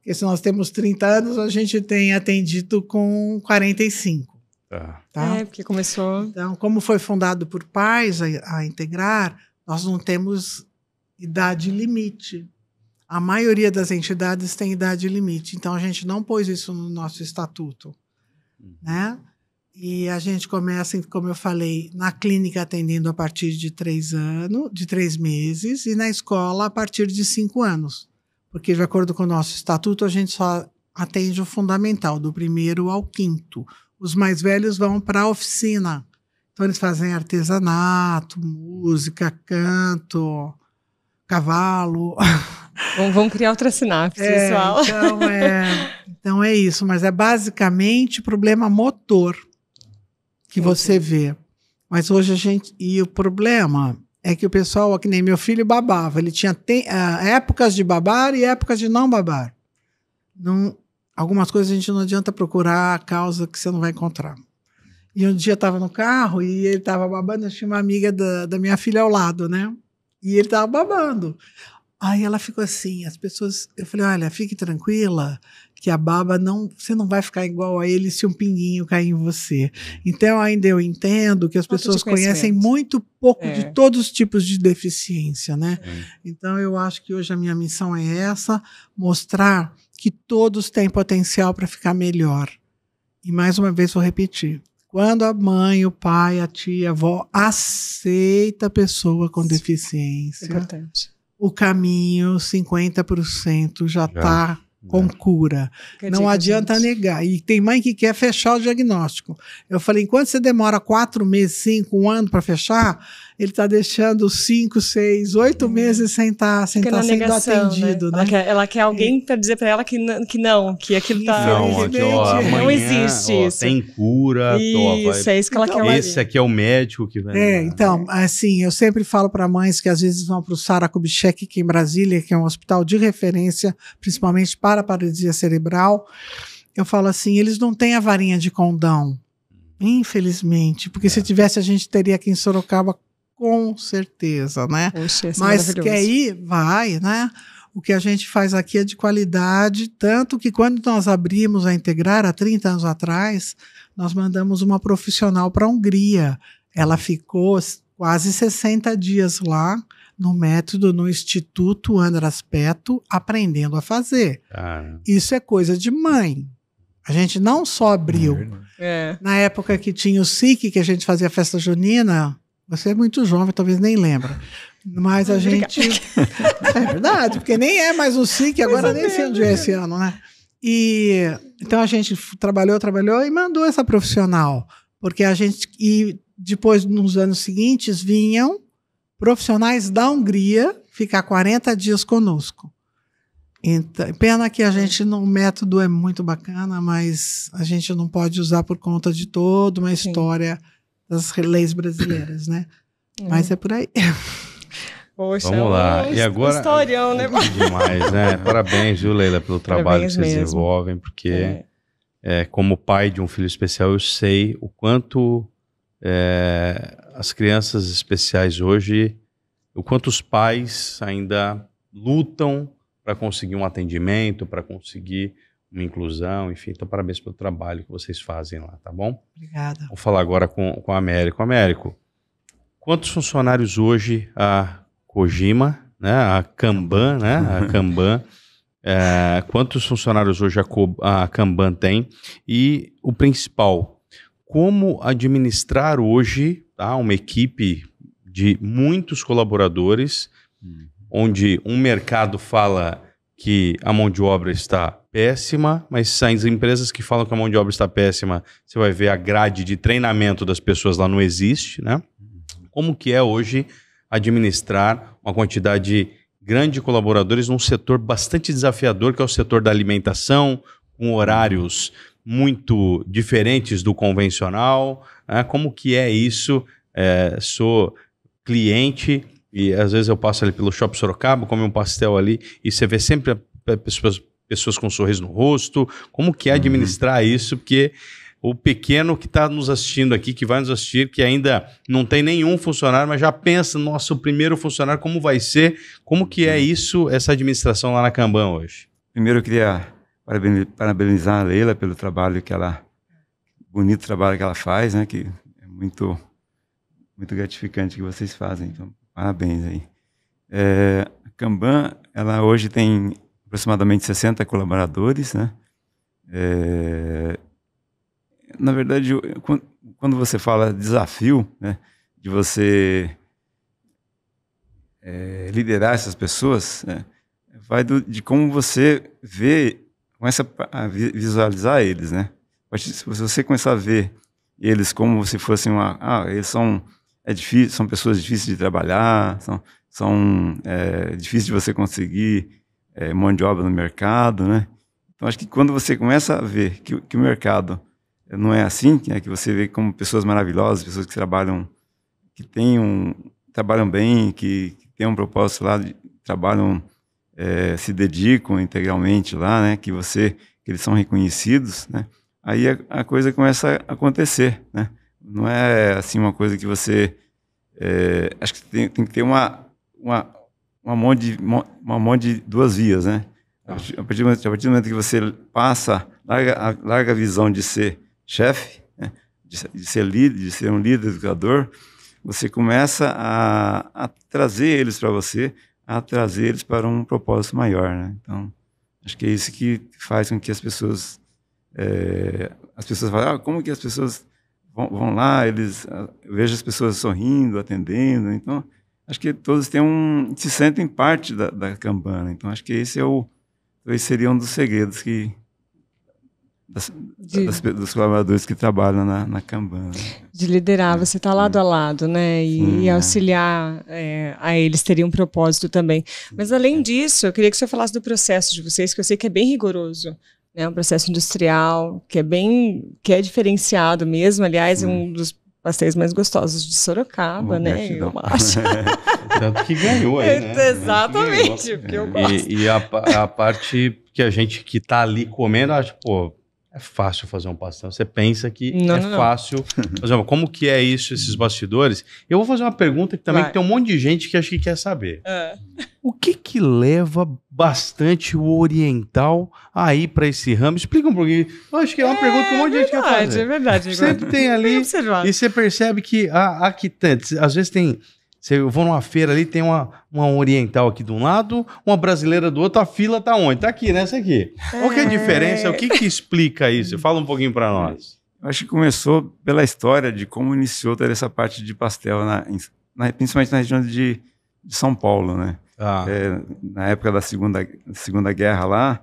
porque se nós temos 30 anos, a gente tem atendido com 45. Tá. tá? É, porque começou. Então, como foi fundado por pais a, a integrar, nós não temos idade limite. A maioria das entidades tem idade limite, então a gente não pôs isso no nosso estatuto, uhum. né? E a gente começa, como eu falei, na clínica atendendo a partir de três anos, de três meses, e na escola a partir de cinco anos porque de acordo com o nosso estatuto, a gente só atende o fundamental, do primeiro ao quinto. Os mais velhos vão para a oficina. Então, eles fazem artesanato, música, canto, cavalo. Bom, vão criar outra sinapse, é, pessoal. Então é, então é isso, mas é basicamente problema motor que Entendi. você vê. Mas hoje a gente. E o problema é que o pessoal, que nem meu filho, babava. Ele tinha tem, uh, eh, épocas de babar e épocas de não babar. Não, algumas coisas a gente não adianta procurar a causa que você não vai encontrar. E um dia eu estava no carro e ele estava babando. Eu tinha uma amiga da, da minha filha ao lado, né? E ele estava babando. Aí ela ficou assim, as pessoas. Eu falei, olha, fique tranquila, que a baba não, você não vai ficar igual a ele se um pinguinho cair em você. Então ainda eu entendo que as pessoas conhecem muito pouco é. de todos os tipos de deficiência, né? É. Então eu acho que hoje a minha missão é essa, mostrar que todos têm potencial para ficar melhor. E mais uma vez vou repetir, quando a mãe, o pai, a tia, a avó aceita a pessoa com deficiência, o caminho 50% já está com cura. não adianta gente... negar. E tem mãe que quer fechar o diagnóstico. Eu falei, enquanto você demora quatro meses, cinco, um ano para fechar, ele está deixando cinco, seis, oito é. meses sem estar tá, sem tá sendo negação, né? atendido. Né? Ela, Quer, ela, quer, alguém para dizer para ela que, que não, que aquilo está. Não, não existe ó, isso. Tem cura, isso, é isso que ela então, quer. Esse ouvir. aqui é o médico que vai. É, né? então, assim, eu sempre falo para mães que às vezes vão para o Sara aqui em Brasília, que é um hospital de referência, principalmente para a paralisia cerebral. Eu falo assim, eles não têm a varinha de condão. Hum. Infelizmente, porque é. se tivesse, a gente teria aqui em Sorocaba com certeza, né? Poxa, é Mas que aí vai, né? O que a gente faz aqui é de qualidade, tanto que quando nós abrimos a integrar há 30 anos atrás, nós mandamos uma profissional para a Hungria. Ela ficou quase 60 dias lá no método no Instituto Andras Peto, aprendendo a fazer. Ah. Isso é coisa de mãe. A gente não só abriu. É. é. Na época que tinha o SIC, que a gente fazia festa junina, você é muito jovem, talvez nem lembra. Mas a gente. é verdade, porque nem é mais o SIC, agora nem sei onde é esse ano, né? E então a gente trabalhou, trabalhou e mandou essa profissional, porque a gente e depois nos anos seguintes vinham profissionais da Hungria ficar 40 dias conosco. Então, pena que a gente não, o método é muito bacana, mas a gente não pode usar por conta de toda uma Sim. história das leis brasileiras, né? É. Mas é por aí. Poxa, Vamos lá. É um e agora, historião, né? Demais, né? Parabéns, viu, Leila, pelo trabalho Parabéns que vocês mesmo. desenvolvem, porque é. É, como pai de um filho especial, eu sei o quanto é, as crianças especiais hoje, o quanto os pais ainda lutam para conseguir um atendimento, para conseguir uma inclusão, enfim. Então, parabéns pelo trabalho que vocês fazem lá, tá bom? Obrigada. Vou falar agora com, com o Américo. Américo, quantos funcionários hoje a Kojima, né, a Kanban, né, a Kanban, é, quantos funcionários hoje a, Co, a Kanban tem? E o principal, como administrar hoje tá, uma equipe de muitos colaboradores, uhum. onde um mercado fala que a mão de obra está péssima, mas as empresas que falam que a mão de obra está péssima, você vai ver a grade de treinamento das pessoas lá não existe, né? Como que é hoje administrar uma quantidade grande de colaboradores num setor bastante desafiador, que é o setor da alimentação, com horários muito diferentes do convencional. Né? Como que é isso? É, sou cliente e às vezes eu passo ali pelo Shopping Sorocaba, como um pastel ali e você vê sempre pessoas pessoas com um sorriso no rosto? Como que é uhum. administrar uhum. isso? Porque o pequeno que está nos assistindo aqui, que vai nos assistir, que ainda não tem nenhum funcionário, mas já pensa, nosso primeiro funcionário, como vai ser? Como que é uhum. isso, essa administração lá na Kanban hoje? Primeiro eu queria parabenizar a Leila pelo trabalho que ela, bonito trabalho que ela faz, né? Que é muito, muito gratificante que vocês fazem. Então, parabéns aí. É, a Kanban, ela hoje tem aproximadamente 60 colaboradores, né? É, na verdade, quando você fala desafio, né, de você é, liderar essas pessoas, né, vai do, de como você vê, começa a visualizar eles, né? Se você começar a ver eles como se fossem uma, ah, eles são é difícil, são pessoas difíceis de trabalhar, são são é, difíceis de você conseguir é, mão de obra no mercado, né? Então, acho que quando você começa a ver que, que o mercado não é assim, né? que você vê como pessoas maravilhosas, pessoas que trabalham, que têm um, trabalham bem, que, que têm um propósito lá, de, trabalham, é, se dedicam integralmente lá, né? Que você, que eles são reconhecidos, né? Aí a, a coisa começa a acontecer, né? Não é assim uma coisa que você é, acho que tem, tem que ter uma, uma, uma mão de, uma mão de duas vias, né? A, tá. partir momento, a partir, do momento, que você passa, larga a, larga a visão de ser chefe, né? de, de, ser líder, de ser um líder educador, você começa a, a trazer eles para você, a trazer eles para um propósito maior, né? Então, acho que é isso que faz com que as pessoas é, as pessoas falam, ah, como que as pessoas vão, vão lá, eles, ah, vejo as pessoas sorrindo, atendendo, então acho que todos têm um se sentem parte da, da campana. Então acho que esse é o esse seria um dos segredos que das, das, dos colaboradores que trabalham na, na Kanban. De liderar, é, você está lado é. a lado, né? E, Sim, e é. auxiliar é, a eles teria um propósito também. Mas além disso, eu queria que você falasse do processo de vocês, que eu sei que é bem rigoroso. É né? um processo industrial que é bem que é diferenciado mesmo. Aliás, é um dos pastéis mais gostosos de Sorocaba, né? Gratidão. Eu acho. tanto que ganhou aí, né? Exatamente, porque eu é. gosto. E, e a, a parte que a gente que tá ali comendo, acho, pô, é fácil fazer um pastel. Você pensa que não, é não, fácil. Não. como que é isso, esses bastidores? Eu vou fazer uma pergunta que também que tem um monte de gente que acho que quer saber. É. O que que leva bastante o oriental aí para esse ramo? Explica um pouquinho. Eu acho que é uma é, pergunta que um monte de gente quer fazer. É verdade, é verdade. Sempre tem ali e você percebe que há, há que tantos. Às vezes tem eu vou numa feira ali, tem uma, uma oriental aqui de um lado, uma brasileira do outro, a fila tá onde? Tá aqui, nessa né? aqui. Qual que é a é. diferença? O que que explica isso? Fala um pouquinho para nós. Acho que começou pela história de como iniciou toda essa parte de pastel, na, na principalmente na região de, de São Paulo, né? Ah. É, na época da segunda, segunda Guerra lá,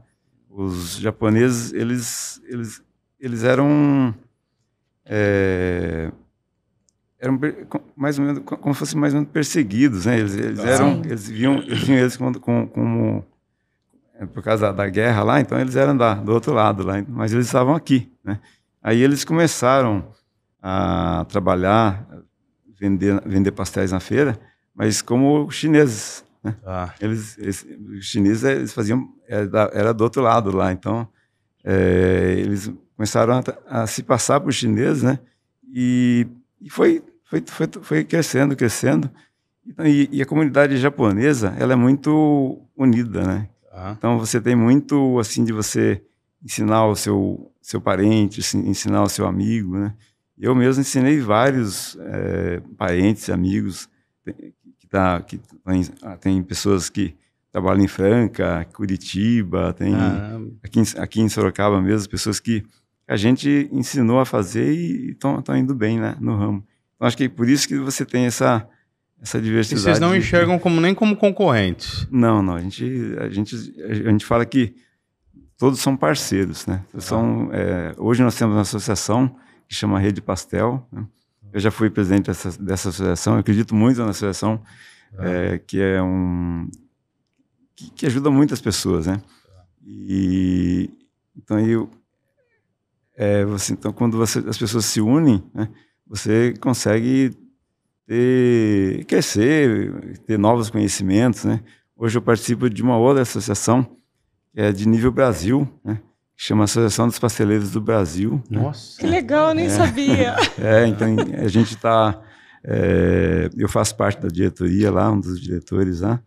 os japoneses, eles, eles, eles eram... É, eram mais ou menos como se fossem mais ou menos perseguidos, né? Eles, eles eram, eles viam, eles viam eles como, como, é, por causa da guerra lá, então eles eram da, do outro lado lá, mas eles estavam aqui, né? Aí eles começaram a trabalhar, vender, vender pastéis na feira, mas como chineses, né? Ah. Eles, eles, os chineses é, eles faziam era, é era do outro lado lá, então é, eles começaram a, a se passar por chineses, né? E e foi, foi, foi, foi crescendo, crescendo. E, e, a comunidade japonesa, ela é muito unida, né? Ah. Então você tem muito, assim, de você ensinar o seu, seu parente, ensinar o seu amigo, né? Eu mesmo ensinei vários é, parentes, amigos, que, tá, que tem, ah, tem pessoas que trabalham em Franca, Curitiba, tem aqui, aqui em Sorocaba mesmo, pessoas que a gente ensinou a fazer e estão indo bem né, no ramo. Então, acho que é por isso que você tem essa, essa diversidade. E vocês não né? enxergam como, nem como concorrentes? Não, não. A gente, a gente, a gente fala que todos são parceiros. Né? Tá. São, é, hoje nós temos uma associação que chama Rede Pastel. Né? Eu já fui presidente dessa, dessa associação. Eu acredito muito na associação, tá. é, que é um... Que, que ajuda muitas pessoas, né? Tá. E, então, eu, é, você, então, quando você, as pessoas se unem, né, você consegue ter, crescer, ter novos conhecimentos. Né? Hoje eu participo de uma outra associação, que é de nível Brasil, né? que chama Associação dos Pasteleiros do Brasil. Né. Nossa! Que legal, eu nem é, sabia! É, então a gente está... É, eu faço parte da diretoria lá, um dos diretores lá.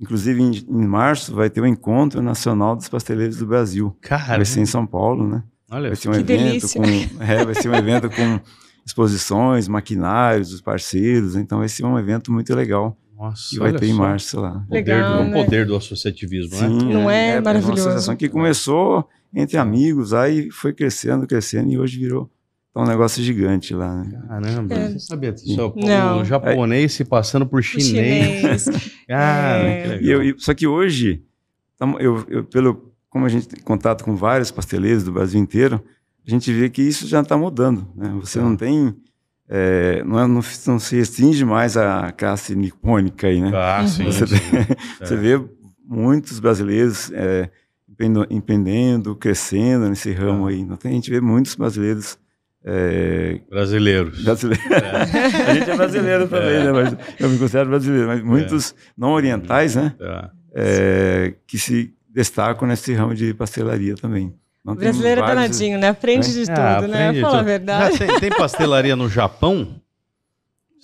Inclusive, em, em, março vai ter o Encontro Nacional dos Pasteleiros do Brasil. Cara! Vai ser em São Paulo, né? Olha, vai ser um que evento delícia. com, é, vai ser um evento com exposições, maquinários, os parceiros. Então vai ser é um evento muito legal. Nossa, que vai ter só. em março lá. Legal, o poder, é né? o poder do associativismo, né? Sim, né? Não é, é, maravilhoso. É uma associação que começou entre amigos, aí foi crescendo, crescendo e hoje virou tá um negócio gigante lá. Né? Caramba, é. você sabia disso? Um é japonês se passando por chinês. chinês. Cara, ah, é. Né? que legal. E eu, só que hoje, eu, eu, pelo, como a gente tem contato com vários pasteleiros do Brasil inteiro, a gente vê que isso já está mudando. Né? Você é. não tem. É, não, é, não, não, se restringe mais à classe nipônica aí, né? Ah, uhum. sim. Você, sim. Vê, é. você vê muitos brasileiros é, empreendendo, crescendo nesse ramo é. aí. Então, a gente vê muitos brasileiros é... Brasileiros. É. A gente é brasileiro também, né? é. né? Mas eu me considero brasileiro, mas muitos não orientais, né? Que se destaco nesse ramo de pastelaria também. Não o brasileiro é vários... danadinho, né? Aprende né? de é, tudo, ah, né? Fala a verdade. Ah, tem, tem, pastelaria no Japão?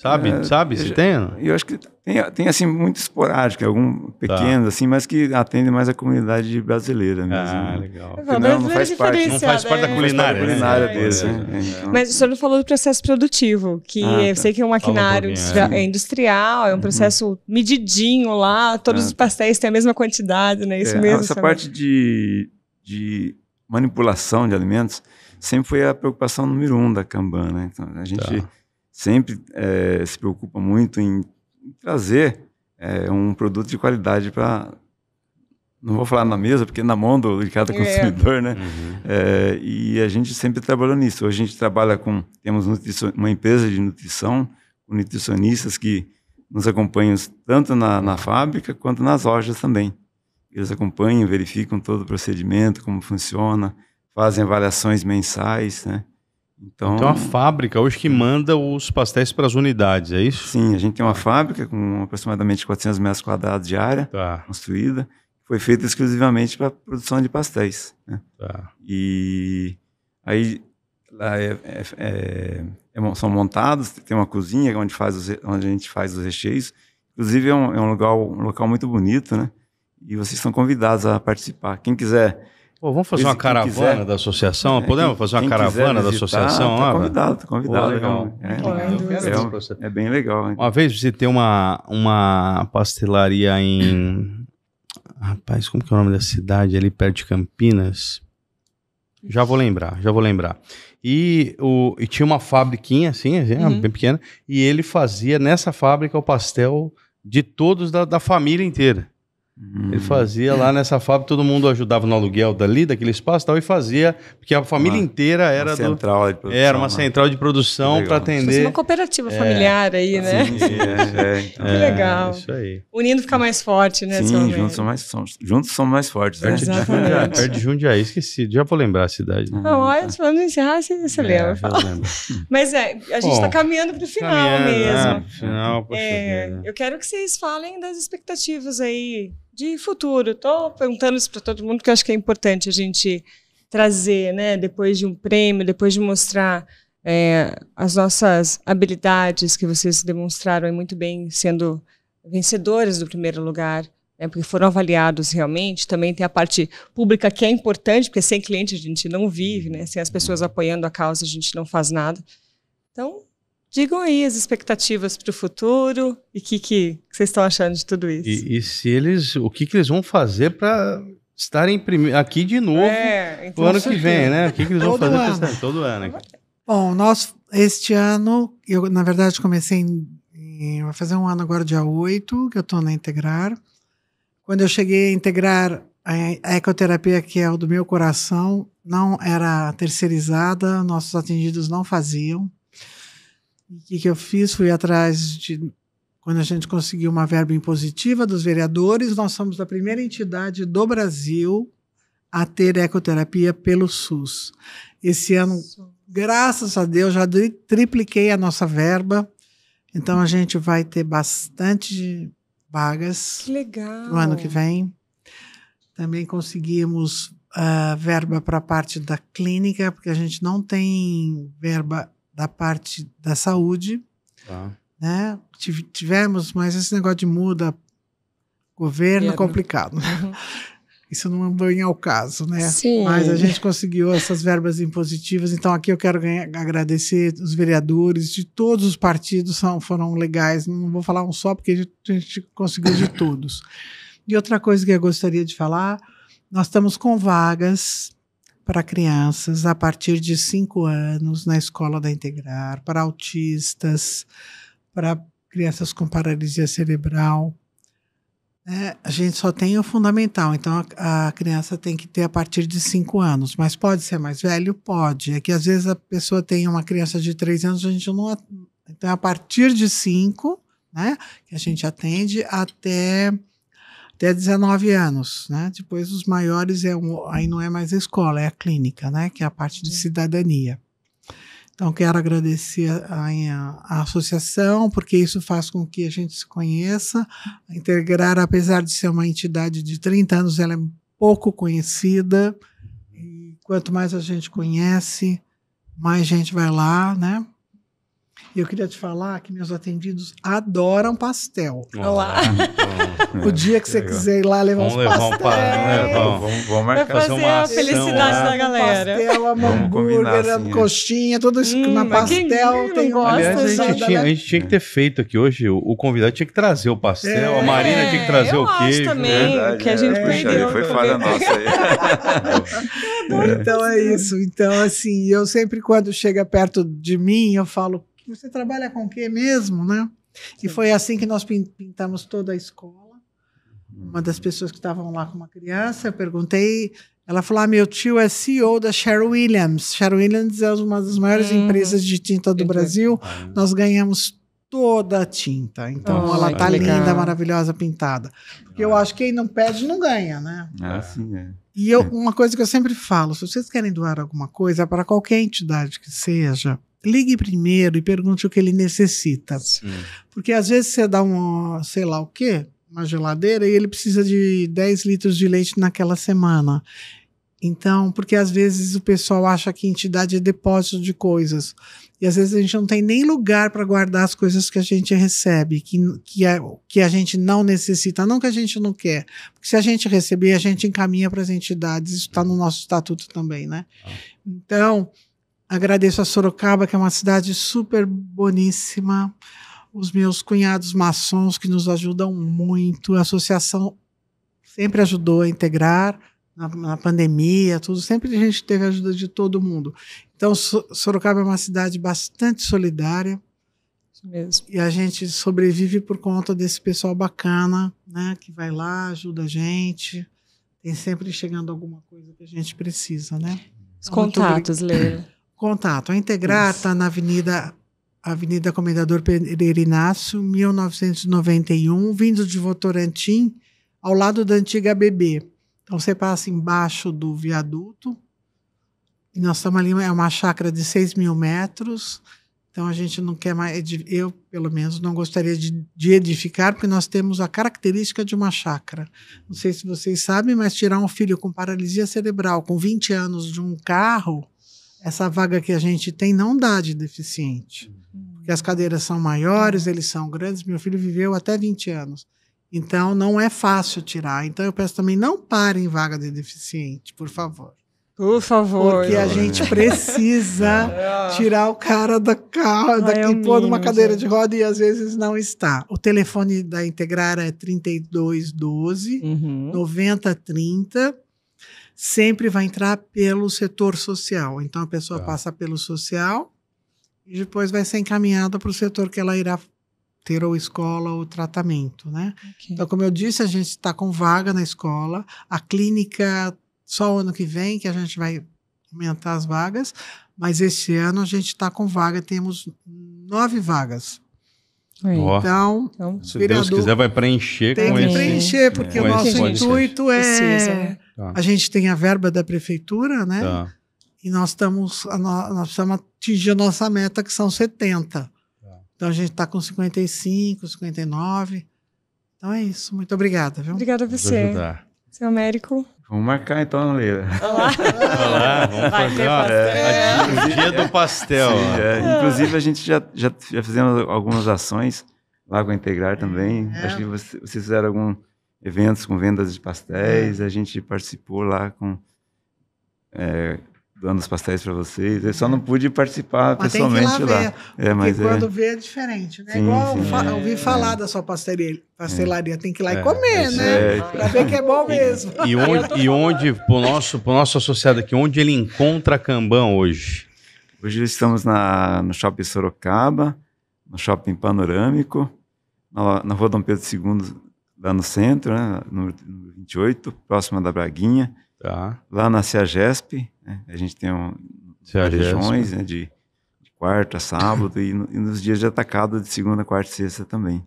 Sabe? É, sabe se tem? Eu acho que tem, tem assim, muito esporádico, algum pequeno, tá. assim, mas que atende mais a comunidade brasileira mesmo. Ah, né? legal. não, né, não, é não faz parte. É. Não faz né? parte da culinária. culinária é, desse, é, Mas o senhor não falou do processo produtivo, que ah, eu tá. sei que é um maquinário é. industrial, é um uhum. processo uhum. medidinho lá, todos ah, os pastéis têm a mesma quantidade, né? Isso mesmo. Essa também. parte de, de manipulação de alimentos sempre foi a preocupação número um da Kanban, né? Então, a gente... Tá sempre é, se preocupa muito em trazer é, um produto de qualidade para. Não vou falar na mesa, porque na mão do, de cada é. consumidor, né? Uhum. É, e a gente sempre trabalhou nisso. Hoje a gente trabalha com. Temos uma empresa de nutrição, com nutricionistas que nos acompanham tanto na, na fábrica quanto nas lojas também. Eles acompanham, verificam todo o procedimento, como funciona, fazem avaliações mensais, né? Então, então a fábrica hoje que é. manda os pastéis para as unidades, é isso? Sim, a gente tem uma fábrica com aproximadamente 400 metros quadrados de área tá. construída, foi feita exclusivamente para produção de pastéis. Né? Tá. E aí é, é, é, é são montados, tem uma cozinha onde, faz os, onde a gente faz os recheios. Inclusive é um, é um, lugar, um local muito bonito, né? E vocês são convidados a participar. Quem quiser Pô, vamos fazer uma caravana da associação? É, Podemos fazer uma caravana da associação? Tá convidado, tá convidado. É, Pô, legal. É, legal. É, é, bem legal. Uma vez visitei uma, uma pastelaria em... Rapaz, como que é o nome da cidade ali perto de Campinas? Já vou lembrar, já vou lembrar. E, o, e tinha uma fabriquinha assim, assim uhum. bem pequena, e ele fazia nessa fábrica o pastel de todos da, da família inteira. Hum. Ele fazia lá nessa fábrica, todo mundo ajudava no aluguel dali, daquele espaço e tal, e fazia, porque a família uma, inteira era uma do, central de produção, era uma né? central de produção para atender. Tipo uma cooperativa é. familiar aí, né? Sim, é, é, então. que legal. É, isso aí. Unindo fica mais forte, né? Sim, juntos são mais, são, juntos são mais fortes. Né? Exatamente. Perto de Jundiaí, esqueci, já vou lembrar a cidade. Né? Não, olha, vamos encerrar, você, você é, lembra. Mas é, a gente está caminhando para o final mesmo. Né? Final, poxa é, Eu quero que vocês falem das expectativas aí de futuro. Estou perguntando isso para todo mundo, que acho que é importante a gente trazer, né? Depois de um prêmio, depois de mostrar é, as nossas habilidades que vocês demonstraram muito bem sendo vencedores do primeiro lugar, né, porque foram avaliados realmente. Também tem a parte pública que é importante, porque sem cliente a gente não vive, né? Sem as pessoas apoiando a causa a gente não faz nada. Então, Digam aí as expectativas para o futuro e o que, que, vocês estão achando de tudo isso. E, e se eles, o que, que eles vão fazer para estarem aqui de novo é, então o ano que vem, né? O que, que eles vão fazer ano. todo ano? Né? Bom, nós, este ano, eu na verdade comecei vai fazer um ano agora, dia 8, que eu estou na Integrar. Quando eu cheguei a integrar a, a ecoterapia, que é o do meu coração, não era terceirizada, nossos atendidos não faziam o que, que eu fiz? Fui atrás de. Quando a gente conseguiu uma verba impositiva dos vereadores, nós somos a primeira entidade do Brasil a ter ecoterapia pelo SUS. Esse ano, graças a Deus, já tripliquei a nossa verba. Então a gente vai ter bastante vagas. Que legal. No ano que vem. Também conseguimos uh, verba para a parte da clínica, porque a gente não tem verba da parte da saúde. Tá. Né? Tivemos, mas esse negócio de muda, governo, é complicado. Uhum. Isso não vem ao caso, né? Sim. Mas a gente conseguiu essas verbas impositivas. Então, aqui eu quero agradecer os vereadores de todos os partidos, são, foram legais. Não vou falar um só, porque a gente conseguiu de todos. E outra coisa que eu gostaria de falar: nós estamos com vagas para crianças a partir de 5 anos na escola da Integrar, para autistas, para crianças com paralisia cerebral. É, a gente só tem o fundamental, então a, a criança tem que ter a partir de 5 anos, mas pode ser mais velho? Pode. É que às vezes a pessoa tem uma criança de 3 anos, a gente não. Então, é a partir de 5, né, que a gente atende, até até 19 anos, né? Depois os maiores é um, aí não é mais a escola, é a clínica, né? Que é a parte de uhum. cidadania. Então quero agradecer a, a, a associação porque isso faz com que a gente se conheça. A Integrar, apesar de ser uma entidade de 30 anos, ela é pouco conhecida. E quanto mais a gente conhece, mais gente vai lá, né? E eu queria te falar que meus atendidos adoram pastel. Olá. Ah, o dia que você quiser ir lá levar vamos uns levar pastéis. Um pa... né? vamos, vamos, vamos marcar fazer assim, uma a felicidade lá. Né? da galera. Pastel, hambúrguer, assim, coxinha, tudo isso hum, na pastel. Tem gosta, Aliás, a gente, tinha, né? a gente, tinha, que ter feito aqui hoje, o, o convidado tinha que trazer o pastel, é, a Marina tinha que trazer eu o queijo. Acho também, verdade, né? que a gente é, perdeu. Foi falha nossa aí. É, então é isso. Então, assim, eu sempre quando chega perto de mim, eu falo, você trabalha com o quê mesmo, né? E foi assim que nós pintamos toda a escola. Uma das pessoas que estavam lá com uma criança, eu perguntei. Ela falou: ah, meu tio é CEO da Sherwin Williams. Sherwin Williams é uma das maiores hum. empresas de tinta do Brasil. Ah, é. Nós ganhamos toda a tinta. Então oh, ela tá legal. linda, maravilhosa, pintada. Porque eu ah. acho que quem não pede não ganha, né? Ah, é. E eu, uma coisa que eu sempre falo: se vocês querem doar alguma coisa é para qualquer entidade que seja, ligue primeiro e pergunte o que ele necessita. Sim. Porque às vezes você dá um, sei lá o quê, uma geladeira e ele precisa de 10 litros de leite naquela semana. Então, porque às vezes o pessoal acha que entidade é depósito de coisas. E às vezes a gente não tem nem lugar para guardar as coisas que a gente recebe, que, que, a, é, que a gente não necessita, não que a gente não quer. Porque se a gente receber, a gente encaminha para as entidades, isso está no nosso estatuto também, né? Ah. Então, Agradeço a Sorocaba, que é uma cidade super boníssima. Os meus cunhados maçons, que nos ajudam muito. A associação sempre ajudou a integrar na, na pandemia, tudo. Sempre a gente teve a ajuda de todo mundo. Então, Sorocaba é uma cidade bastante solidária. Mesmo. E a gente sobrevive por conta desse pessoal bacana, né? Que vai lá, ajuda a gente. Tem sempre chegando alguma coisa que a gente precisa, né? Os então, contatos, Leila. Contato. A Integrar está na Avenida Avenida Comendador Pereira Inácio, 1991, vindo de Votorantim, ao lado da antiga BB. Então você passa embaixo do viaduto. E nós estamos ali, é uma chácara de 6 mil metros. Então a gente não quer mais, eu pelo menos não gostaria de, de, edificar, porque nós temos a característica de uma chácara. Não sei se vocês sabem, mas tirar um filho com paralisia cerebral com 20 anos de um carro essa vaga que a gente tem não dá de deficiente. Uhum. Porque as cadeiras são maiores, é. eles são grandes. Meu filho viveu até 20 anos. Então, não é fácil tirar. Então, eu peço também, não parem vaga de deficiente, por favor. Por favor. Porque a né? gente precisa é. tirar o cara da carro, daqui é pôr numa cadeira de roda e às vezes não está. O telefone da Integrar é 3212 uhum. 9030 sempre vai entrar pelo setor social. Então a pessoa tá. passa pelo social e depois vai ser encaminhada para o setor que ela irá ter ou escola ou tratamento, né? Okay. Então, como eu disse, a gente está com vaga na escola, a clínica só ano que vem que a gente vai aumentar as vagas, mas esse ano a gente está com vaga, temos nove vagas. Oh. Então, então, se Deus quiser, vai preencher tem com que esse... preencher, porque é. o nosso intuito é... Precisa né? Tá. A gente tem a verba da prefeitura, né? Tá. E nós estamos, nós estamos atingir a nossa meta, que são 70. Tá. Então a gente está com 55, 59. Então é isso. Muito obrigada, viu? Obrigada a você. Seu Américo. Vamos marcar então, Leila. Olá. Olá, vamos Vai fazer ó, é, o dia do é, pastel. Sim, é. Inclusive, a gente já, já, já fizemos algumas ações lá com a Integrar também. É. Acho que vocês fizeram algum, eventos com vendas de pastéis, é. a gente participou lá com é, dando os pastéis para vocês. Eu só não pude participar mas pessoalmente lá. lá. Ver, é, mas é. quando é... vê é diferente, né? Sim, Igual sim, fa é, ouvir falar é. da sua pastelaria, pastelaria tem que ir lá e comer, né? Para ver que é bom mesmo. E, e onde, e onde pro nosso, pro nosso associado aqui, onde ele encontra Cambão hoje? Hoje estamos na, no Shopping Sorocaba, no Shopping Panorâmico, na, na Rua Dom Pedro II, lá no centro, né, número 28, próxima da Braguinha. Tá. Lá na CEAGESP, né, a gente tem um, regiões né, de, de, quarta, sábado e, no, e, nos dias de atacado de segunda, quarta e sexta também.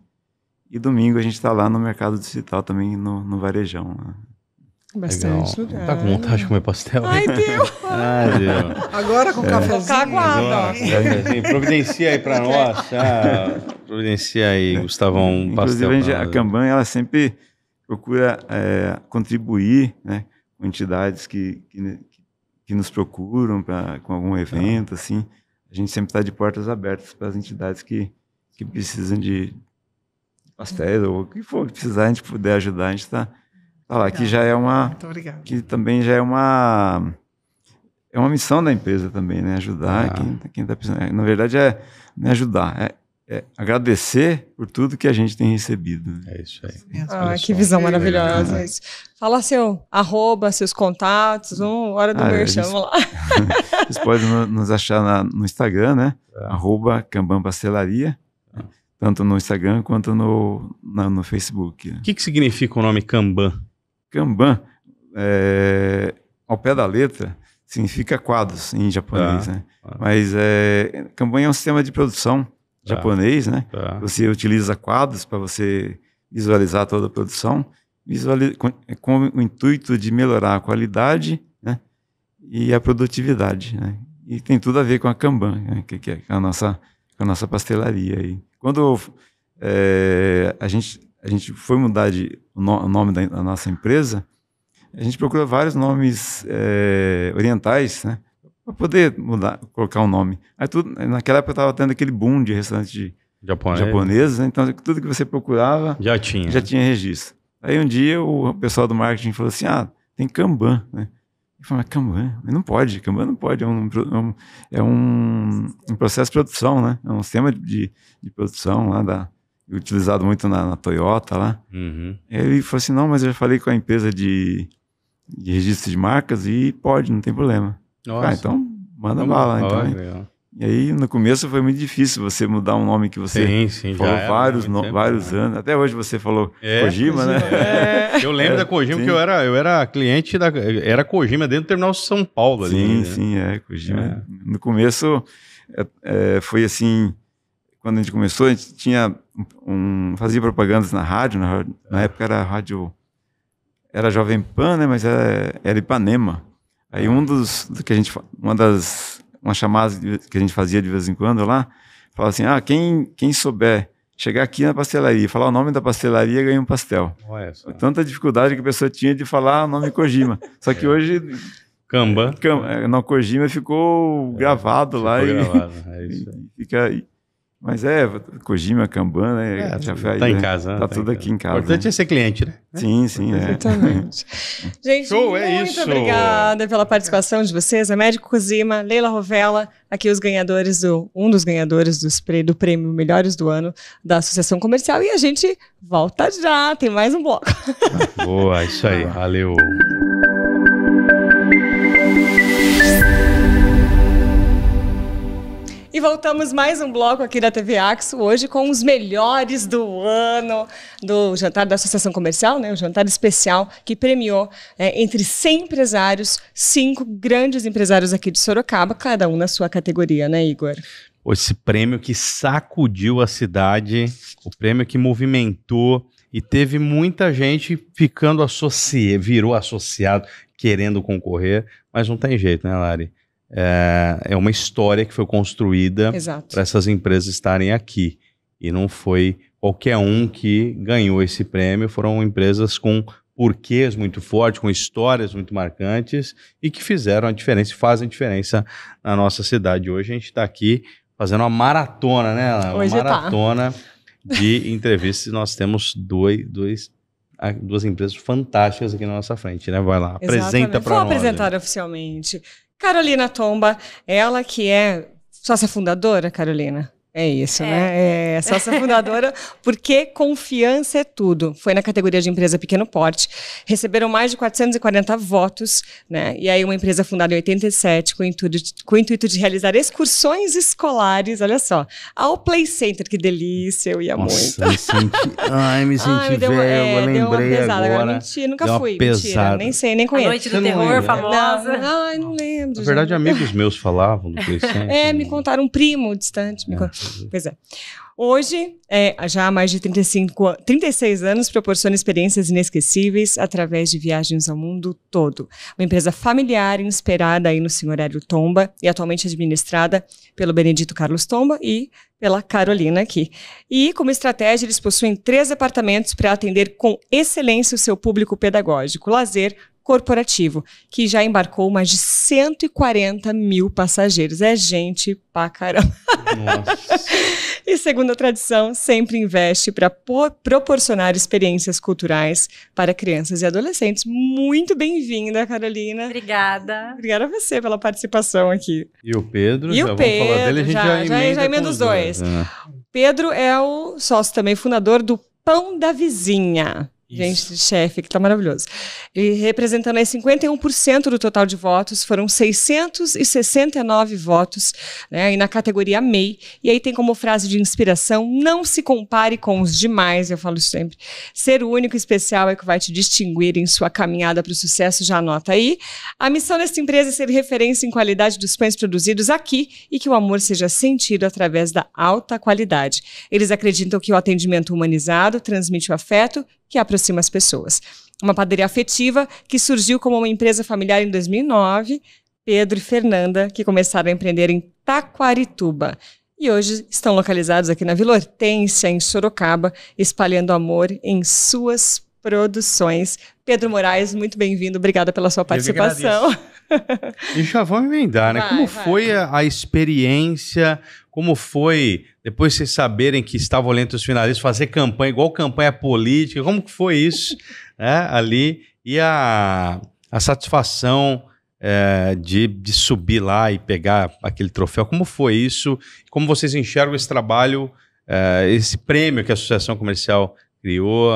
E domingo a gente está lá no mercado digital também, no, no varejão. Né. Bastante lugar. Tá com vontade de né? comer pastel? Ai, deu! deu. Agora com é. cafezinho. Tá Agora, Providencia aí pra nós. Ah, providencia aí, Gustavão, um Inclusive, pastel. a Kanban, ela sempre procura é, contribuir né, com entidades que, que, que nos procuram pra, com algum evento, tá. assim. A gente sempre está de portas abertas para as entidades que, que precisam de pastel ou o que for que precisar, a gente puder ajudar, a gente está Tá lá, que já é uma. Muito obrigado. Que também já é uma. É uma missão da empresa também, né? Ajudar ah. quem, quem tá precisando. Na verdade, é né, ajudar. É, é, agradecer por tudo que a gente tem recebido. Né? É isso aí. Ah, que visão é, maravilhosa. É. Fala seu arroba, seus contatos, um, hora do ah, é, merchan, vamos lá. Vocês podem nos achar na, no Instagram, né? É. Arroba Kanban Pastelaria, tanto no Instagram quanto no, na, no Facebook. O que, que significa o nome Kanban? Kanban, é, ao pé da letra, significa quadros em japonês, ah, né? Ah. Mas é, Kanban é um sistema de produção tá. japonês, né? Tá. Você utiliza quadros para você visualizar toda a produção, visualiza, com, com, o intuito de melhorar a qualidade né? e a produtividade, né? E tem tudo a ver com a Kanban, né? que, que, é a nossa, a nossa pastelaria aí. Quando é, a gente a gente foi mudar de, o, no, o nome da, da, nossa empresa, a gente procurou vários nomes é, orientais, né? Para poder mudar, colocar um nome. Aí tudo, naquela época estava tendo aquele boom de restaurante de japonês, japonês né? então tudo que você procurava já tinha, já tinha registro. Aí um dia o pessoal do marketing falou assim: ah, tem Kanban, né? Eu falei, mas Kanban, mas não pode, Kanban não pode, é um, é, é um, um processo de produção, né? É um sistema de, de produção lá da, utilizado muito na, na Toyota lá. Uhum. Ele falou assim: não, mas eu já falei com a empresa de, de registro de marcas e pode, não tem problema. Ah, Nossa. Ah, então manda bala. Então, e aí, no começo foi muito difícil você mudar um nome que você sim, sim, falou vários, né? no, tempo, vários né? anos. Até hoje você falou é, Kojima, né? É. Eu lembro é, da Kojima, porque que eu era, eu era cliente da. Era Kojima dentro do terminal São Paulo ali. Sim, né? sim, é. Kojima. É. No começo é, é, foi assim quando a gente começou, a gente tinha um, fazia propagandas na rádio, na, na é. época era rádio, era Jovem Pan, né, mas era, era Ipanema. Aí um dos, do que a gente, uma das, uma chamada que a gente fazia de vez em quando lá, falava assim, ah, quem, quem souber chegar aqui na pastelaria, falar o nome da pastelaria, ganha um pastel. Tanta dificuldade que a pessoa tinha de falar o nome Kojima. Só que é. hoje Camba. Cam, é, não, Kojima ficou é, gravado ficou lá. Gravado, e, é isso. E fica, aí. Mas é, Kojima, Kanban, né? É, já tá em né? casa. Né? Tá, tá tudo aqui em casa. O importante né? é ser cliente, né? Sim, sim. É. Exatamente. Gente, Show, é muito é isso. obrigada pela participação de vocês. A é Médico Kojima, Leila Rovella, aqui os ganhadores do, um dos ganhadores do, do prêmio Melhores do Ano da Associação Comercial. E a gente volta já, tem mais um bloco. Ah, boa, isso aí. Valeu. E voltamos mais um bloco aqui da TV Axo, hoje com os melhores do ano do jantar da Associação Comercial, né? um jantar especial que premiou é, entre 100 empresários, cinco grandes empresários aqui de Sorocaba, cada um na sua categoria, né, Igor? Esse prêmio que sacudiu a cidade, o prêmio que movimentou e teve muita gente ficando associado, virou associado, querendo concorrer, mas não tem jeito, né, Lari? é, é uma história que foi construída para essas empresas estarem aqui. E não foi qualquer um que ganhou esse prêmio, foram empresas com porquês muito fortes, com histórias muito marcantes e que fizeram a diferença e fazem diferença na nossa cidade. Hoje a gente está aqui fazendo uma maratona, né? Uma Hoje tá. maratona tá. de entrevistas. Nós temos dois, dois duas empresas fantásticas aqui na nossa frente, né? Vai lá, apresenta para nós. Vou apresentar oficialmente. Carolina Tomba, ela que é sócia fundadora, Carolina. É isso, né? é. né? É sócia fundadora, porque confiança é tudo. Foi na categoria de empresa pequeno porte. Receberam mais de 440 votos, né? E aí, uma empresa fundada em 87, com o intuito de, com o intuito de realizar excursões escolares, olha só, ao Play Center, que delícia, eu ia Nossa, muito. Me senti, ai, me senti ai, me velho, uma, é, eu lembrei deu uma pesada, agora. agora mentira, nunca deu fui, pesada. mentira, nem sei, nem conheço. A noite do Você terror, lembra, famosa. Não, ai, não lembro. Na verdade, gente. amigos meus falavam do Play Center. É, me contaram um primo distante, me é. contaram. Uhum. Pois é. Hoje, é, já há mais de 35, 36 anos, proporciona experiências inesquecíveis através de viagens ao mundo todo. Uma empresa familiar, inspirada aí no senhorário Tomba e atualmente administrada pelo Benedito Carlos Tomba e pela Carolina aqui. E como estratégia, eles possuem três apartamentos para atender com excelência o seu público pedagógico, lazer, corporativo, que já embarcou mais de 140 mil passageiros. É gente pra caramba. Nossa. e segundo a tradição, sempre investe para proporcionar experiências culturais para crianças e adolescentes. Muito bem-vinda, Carolina. Obrigada. Obrigada a você pela participação aqui. E o Pedro, e já o Pedro, falar dele, a gente já, já, emenda, já os dois. dois. É. Pedro é o sócio também fundador do Pão da Vizinha. Gente, chefe, que tá maravilhoso. E representando aí 51% do total de votos, foram 669 votos, né? E na categoria MEI. E aí tem como frase de inspiração: não se compare com os demais, eu falo sempre. Ser único e especial é que vai te distinguir em sua caminhada para o sucesso, já anota aí. A missão desta empresa é ser referência em qualidade dos pães produzidos aqui e que o amor seja sentido através da alta qualidade. Eles acreditam que o atendimento humanizado transmite o afeto que aproxima as pessoas. Uma padaria afetiva que surgiu como uma empresa familiar em 2009, Pedro e Fernanda, que começaram a empreender em Taquarituba. E hoje estão localizados aqui na Vila Hortência, em Sorocaba, espalhando amor em suas produções. Pedro Moraes, muito bem-vindo, obrigada pela sua participação. Eu e já vamos emendar, né? Vai, Como vai. foi a, a experiência? Como foi, depois de vocês saberem que estavam entre os finalistas, fazer campanha, igual campanha política, como que foi isso né, ali? E a, a satisfação é, de, de subir lá e pegar aquele troféu, como foi isso? Como vocês enxergam esse trabalho, é, esse prêmio que a Associação Comercial criou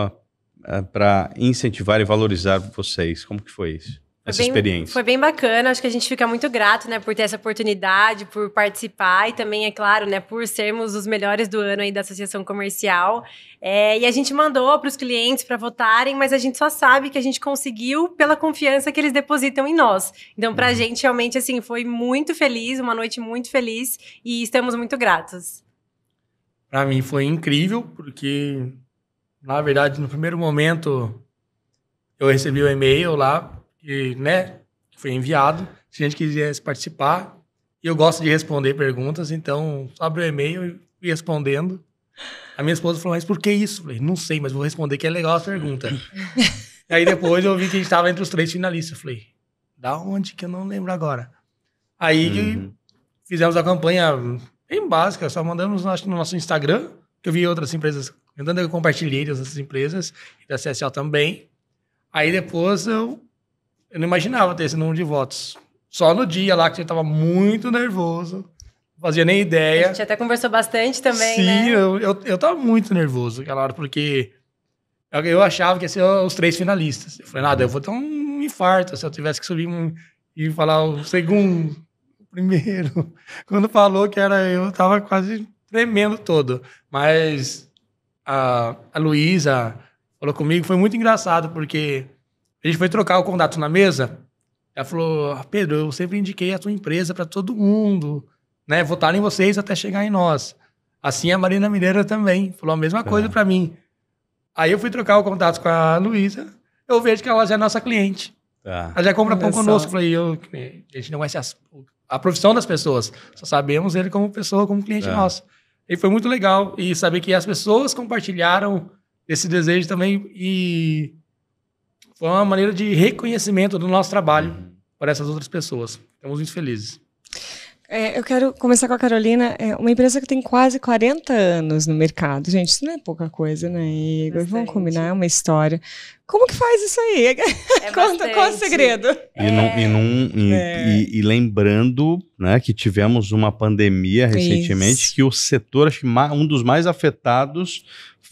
é, eh, para incentivar e valorizar vocês? Como que foi isso? essa bem, experiência. Foi bem bacana, acho que a gente fica muito grato, né, por ter essa oportunidade, por participar e também, é claro, né, por sermos os melhores do ano aí da Associação Comercial. É, e a gente mandou para os clientes para votarem, mas a gente só sabe que a gente conseguiu pela confiança que eles depositam em nós. Então, para a uhum. gente, realmente, assim, foi muito feliz, uma noite muito feliz e estamos muito gratos. Para mim foi incrível, porque, na verdade, no primeiro momento, eu recebi o um e-mail lá que, né, foi enviado. Se a gente quisesse participar, eu gosto de responder perguntas, então abri abre o e-mail e respondendo. A minha esposa falou, mas por que isso? Eu falei, não sei, mas vou responder que é legal a pergunta. aí depois eu vi que a gente estava entre os três finalistas. falei, da onde que eu não lembro agora? Aí uhum. fizemos a campanha bem básica, só mandamos acho, no nosso Instagram, que eu vi outras empresas, tentando eu compartilhei das outras empresas, da CSL também. Aí depois eu eu não imaginava ter esse número de votos. Só no dia lá que a gente tava muito nervoso. fazia nem ideia. A gente até conversou bastante também, Sim, né? eu, eu, eu tava muito nervoso aquela hora, porque eu, eu achava que ia ser os três finalistas. Eu falei, nada, eu vou ter um infarto se eu tivesse que subir um, e falar o segundo, o primeiro. Quando falou que era eu, eu tava quase tremendo todo. Mas a, a Luísa falou comigo, foi muito engraçado, porque gente foi trocar o contato na mesa. Ela falou: Pedro, eu sempre indiquei a tua empresa para todo mundo, né? Votaram em vocês até chegar em nós. Assim a Marina Mineira também falou a mesma coisa é. para mim. Aí eu fui trocar o contato com a Luísa, eu vejo que ela já é nossa cliente. Tá. Ela já compra pão conosco. Falei, eu, a gente não conhece as, a profissão das pessoas, só sabemos ele como pessoa, como cliente tá. nosso. E foi muito legal. E saber que as pessoas compartilharam esse desejo também e foi uma maneira de reconhecimento do nosso trabalho uhum. para essas outras pessoas. Estamos muito felizes. É, eu quero começar com a Carolina, é uma empresa que tem quase 40 anos no mercado. Gente, isso não é pouca coisa, né, Igor? Bastante. Vamos combinar é uma história. Como que faz isso aí? É Conta qual o segredo. E, e, é. e, é. e, e, lembrando né, que tivemos uma pandemia recentemente, isso. que o setor, acho que um dos mais afetados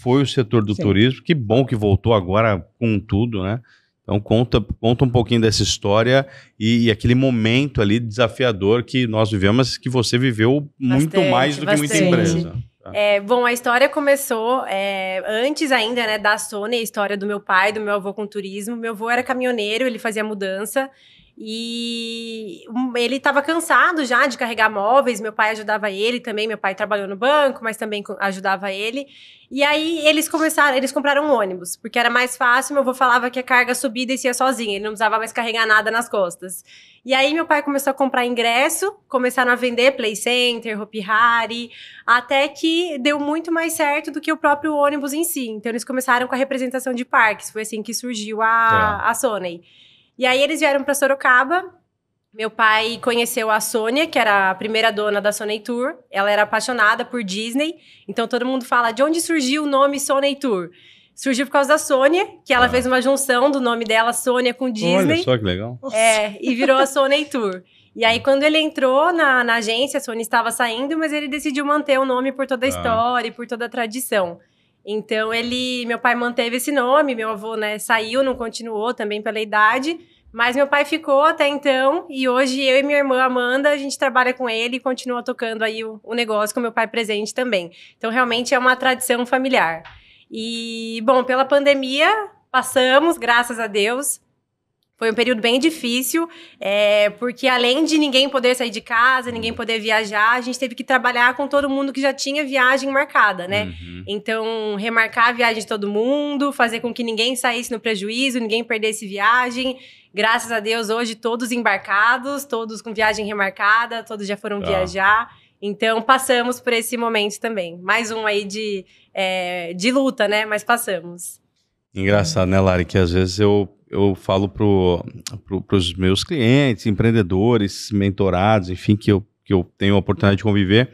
foi o setor do Sim. turismo. Que bom que voltou agora com tudo, né? Então conta, conta um pouquinho dessa história e, e aquele momento ali desafiador que nós vivemos, que você viveu muito bastante, mais do bastante. que muita empresa. É. é, bom, a história começou é, antes ainda né, da Sony, a história do meu pai, do meu avô com turismo. Meu avô era caminhoneiro, ele fazia mudança. E ele estava cansado já de carregar móveis, meu pai ajudava ele também, meu pai trabalhou no banco, mas também ajudava ele. E aí eles começaram, eles compraram um ônibus, porque era mais fácil, meu avô falava que a carga subia e descia sozinha, ele não precisava mais carregar nada nas costas. E aí meu pai começou a comprar ingresso, começaram a vender Play Center, Hopi Hari, até que deu muito mais certo do que o próprio ônibus em si. Então eles começaram com a representação de parques, foi assim que surgiu a, é. a Sony. E aí eles vieram para Sorocaba. Meu pai conheceu a Sônia, que era a primeira dona da Sony Tour. Ela era apaixonada por Disney. Então todo mundo fala de onde surgiu o nome Sony Tour. Surgiu por causa da Sônia, que ela ah. fez uma junção do nome dela, Sônia, com Disney. Olha só que legal. É, e virou a Sony Tour. E aí, quando ele entrou na, na agência, a Sony estava saindo, mas ele decidiu manter o nome por toda a ah. história e por toda a tradição. Então ele, meu pai manteve esse nome, meu avô, né, saiu, não continuou também pela idade, mas meu pai ficou até então e hoje eu e minha irmã Amanda, a gente trabalha com ele e continua tocando aí o, o negócio com meu pai presente também. Então realmente é uma tradição familiar. E bom, pela pandemia passamos, graças a Deus. Foi um período bem difícil, é, porque além de ninguém poder sair de casa, ninguém uhum. poder viajar, a gente teve que trabalhar com todo mundo que já tinha viagem marcada, né? Uhum. Então, remarcar a viagem de todo mundo, fazer com que ninguém saísse no prejuízo, ninguém perdesse viagem. Graças a Deus, hoje todos embarcados, todos com viagem remarcada, todos já foram tá. viajar. Então, passamos por esse momento também. Mais um aí de, é, de luta, né? Mas passamos. Engraçado, né, Lari, que às vezes eu, eu falo para pro, os meus clientes, empreendedores, mentorados, enfim, que eu, que eu tenho a oportunidade de conviver.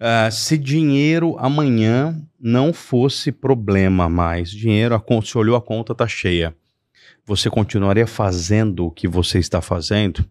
Uh, se dinheiro amanhã não fosse problema mais, dinheiro, a, se olhou a conta tá cheia, você continuaria fazendo o que você está fazendo?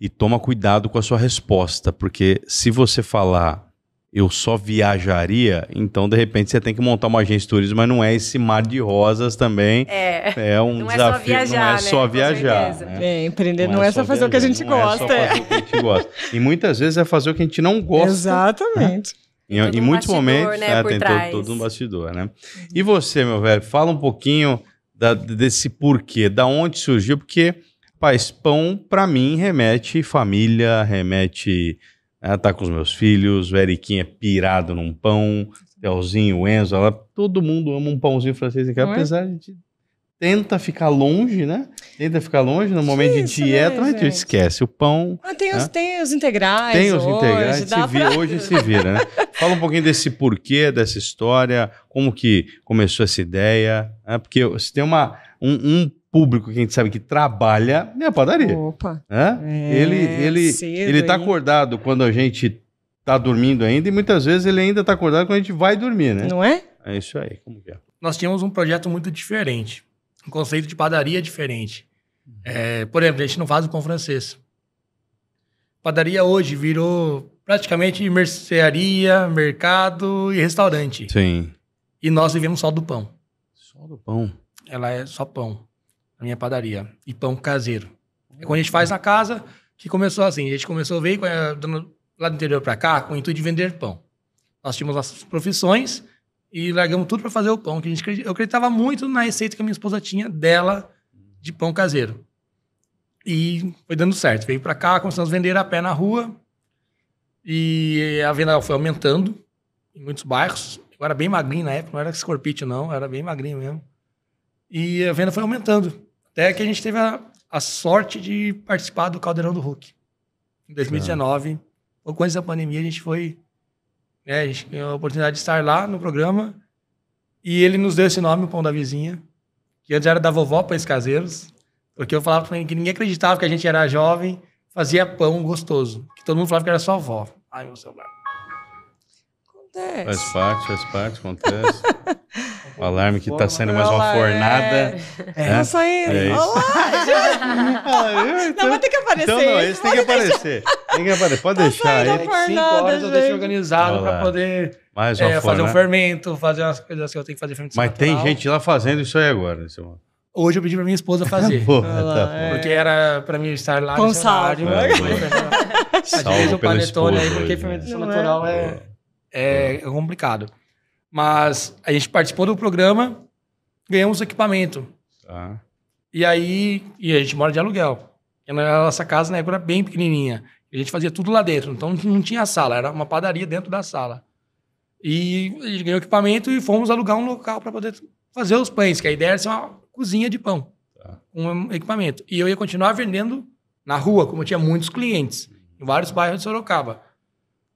E toma cuidado com a sua resposta, porque se você falar eu só viajaria, então de repente você tem que montar uma agência de turismo, mas não é esse mar de rosas também. É, é um não desafio, é só viajar, não é só né? viajar. Né? É, empreender não, não é, é só fazer o que a gente não gosta. é só fazer o que a gente gosta. E muitas vezes é fazer o que a gente não gosta. Exatamente. Né? Em, um muitos bastidor, momentos, né, né tem todo, todo um bastidor, né? E você, meu velho, fala um pouquinho da, desse porquê, da onde surgiu, porque, pai, pão, para mim, remete família, remete ela tá com os meus filhos, o Eriquinha é pirado num pão, Telzinho, Enzo, ela, todo mundo ama um pãozinho francês aqui é? apesar de tenta ficar longe, né? Tenta ficar longe no momento Isso, de dieta, né, mas gente? esquece o pão. Ah, tem, né? os, tem os integrais. Tem os hoje, integrais, se pra... vira, hoje se vira, né? Fala um pouquinho desse porquê, dessa história, como que começou essa ideia, né? porque se tem uma, um, um público que a gente sabe que trabalha é a padaria. Opa. Né? É, ele ele ele está acordado quando a gente está dormindo ainda e muitas vezes ele ainda está acordado quando a gente vai dormir, né? Não é? É isso aí. Como que é? Nós tínhamos um projeto muito diferente, um conceito de padaria diferente. É, por exemplo, a gente não faz o pão francês. Padaria hoje virou praticamente mercearia, mercado e restaurante. Sim. E nós vivemos só do pão. Só do pão. Ela é só pão minha padaria. E pão caseiro. É quando a gente faz na casa, que começou assim. A gente começou a ver lá do interior para cá com o intuito de vender pão. Nós tínhamos nossas profissões e largamos tudo para fazer o pão. Que a gente, eu acreditava muito na receita que a minha esposa tinha dela de pão caseiro. E foi dando certo. Veio para cá, começamos a vender a pé na rua. E a venda foi aumentando em muitos bairros. Eu era bem magrinho na época, não era escorpite, não, era bem magrinho mesmo. E a venda foi aumentando. Até que a gente teve a, a sorte de participar do Caldeirão do Hulk. Em 2019, pouco antes da pandemia, a gente foi. Né, a gente ganhou a oportunidade de estar lá no programa. E ele nos deu esse nome, o Pão da Vizinha, que antes era da vovó para caseiros. Porque eu falava que ninguém acreditava que a gente era jovem, fazia pão gostoso. Que todo mundo falava que era só avó. Ai, meu celular acontece. Faz parte, faz parte, acontece. o alarme que está saindo mais uma é. fornada. É, né? é. isso aí. Olá, gente. não, vai então, ter que aparecer. Então, não, esse tem que aparecer. Tem que aparecer, pode tá deixar aí. Fornada, cinco horas eu deixo organizado para poder mais é, uma é, fazer um fermento, fazer umas coisas assim, eu tenho que fazer fermento Mas natural. tem gente lá fazendo isso aí agora, nesse momento. Hoje eu pedi pra minha esposa fazer. Porra, ela, tá é. porque era pra mim estar lá Com no né? Às vezes o panetone aí, porque fermentação né? natural é é, é complicado. Mas a gente participou do programa, ganhamos equipamento. Tá. E aí, e a gente mora de aluguel. E a nossa casa na época era bem pequenininha. A gente fazia tudo lá dentro, então não tinha sala, era uma padaria dentro da sala. E a gente ganhou equipamento e fomos alugar um local para poder fazer os pães, que a ideia era ser uma cozinha de pão, tá. um equipamento. E eu ia continuar vendendo na rua, como eu tinha muitos clientes, em vários bairros de Sorocaba.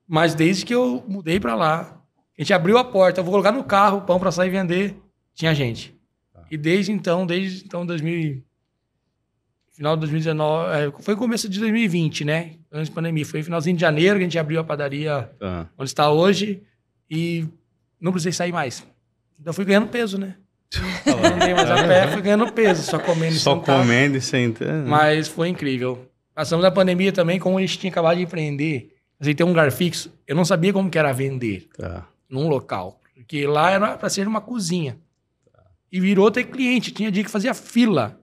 Mas desde que eu mudei para lá, a gente abriu a porta, eu vou colocar no carro o pão para sair vender, tinha gente. Tá. E desde então, desde então 2000 final de 2019, é, foi começo de 2020, né? Antes da pandemia, foi finalzinho de janeiro que a gente abriu a padaria tá. onde está hoje e não precisei sair mais. Então fui ganhando peso, né? tem tá mais a pé, fui ganhando peso, só comendo e Só comendo e sentando. Mas foi incrível. Passamos a pandemia também, como a gente tinha acabado de empreender, Assim, ter um lugar fixo, eu não sabia como que era vender tá. num local. Porque lá era para ser uma cozinha. E virou ter cliente. Tinha dia que fazia fila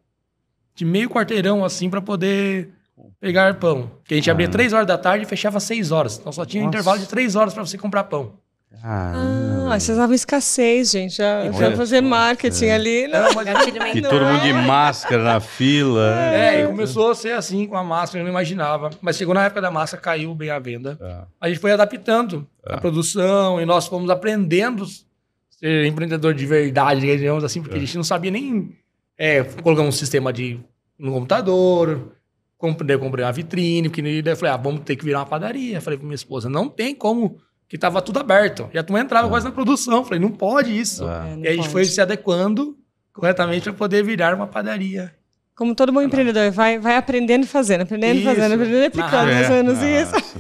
de meio quarteirão, assim, para poder pegar pão. Porque a gente abria 3 ah. horas da tarde e fechava 6 horas. Então só tinha Nossa. um intervalo de 3 horas para você comprar pão. Ah, ah, vocês davam escassez, gente. Já, já fazer marketing é. ali. Não, mas... e todo mundo de máscara na fila. É, é, começou a ser assim com a máscara, eu não imaginava. Mas chegou na época da máscara, caiu bem a venda. É. A gente foi adaptando a é. produção e nós fomos aprendendo ser empreendedor de verdade, digamos assim, porque é. a gente não sabia nem é, colocar um sistema de no computador. Comprei, comprei uma vitrine, porque daí eu falei, ah, vamos ter que virar uma padaria. Falei pra minha esposa, não tem como que estava tudo aberto. Já tu entrava é. quase na produção. Falei, não pode isso. É, é não e a gente pode. foi se adequando corretamente para poder virar uma padaria. Como todo bom ah, empreendedor, vai, vai aprendendo e fazendo, aprendendo e fazendo, aprendendo e ah, aplicando mais ou menos anos. Isso.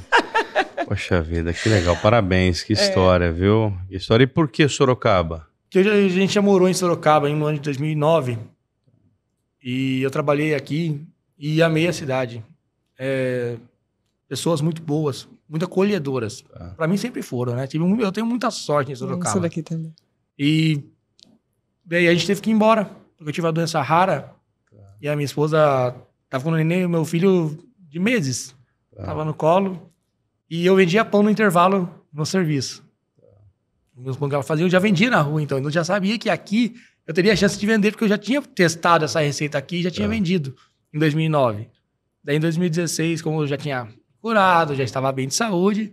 Poxa vida, que legal. Parabéns, que é. história, é. viu? Que história. E por que Sorocaba? Porque a gente já morou em Sorocaba em um ano de 2009. E eu trabalhei aqui e amei a cidade. É, pessoas muito boas, muito acolhedoras. Tá. Ah. Para mim sempre foram, né? Tive, eu tenho muita sorte em Sorocaba. Isso daqui também. E daí a gente teve que ir embora, porque eu tive a doença rara tá. e a minha esposa tava com o neném, meu filho de meses, tá. tava no colo e eu vendia pão no intervalo no serviço. Tá. Meus pão que ela fazia, eu já vendia na rua, então. Eu já sabia que aqui eu teria a chance de vender, porque eu já tinha testado essa receita aqui e já tinha tá. vendido em 2009. Daí em 2016, como eu já tinha curado, já estava bem de saúde.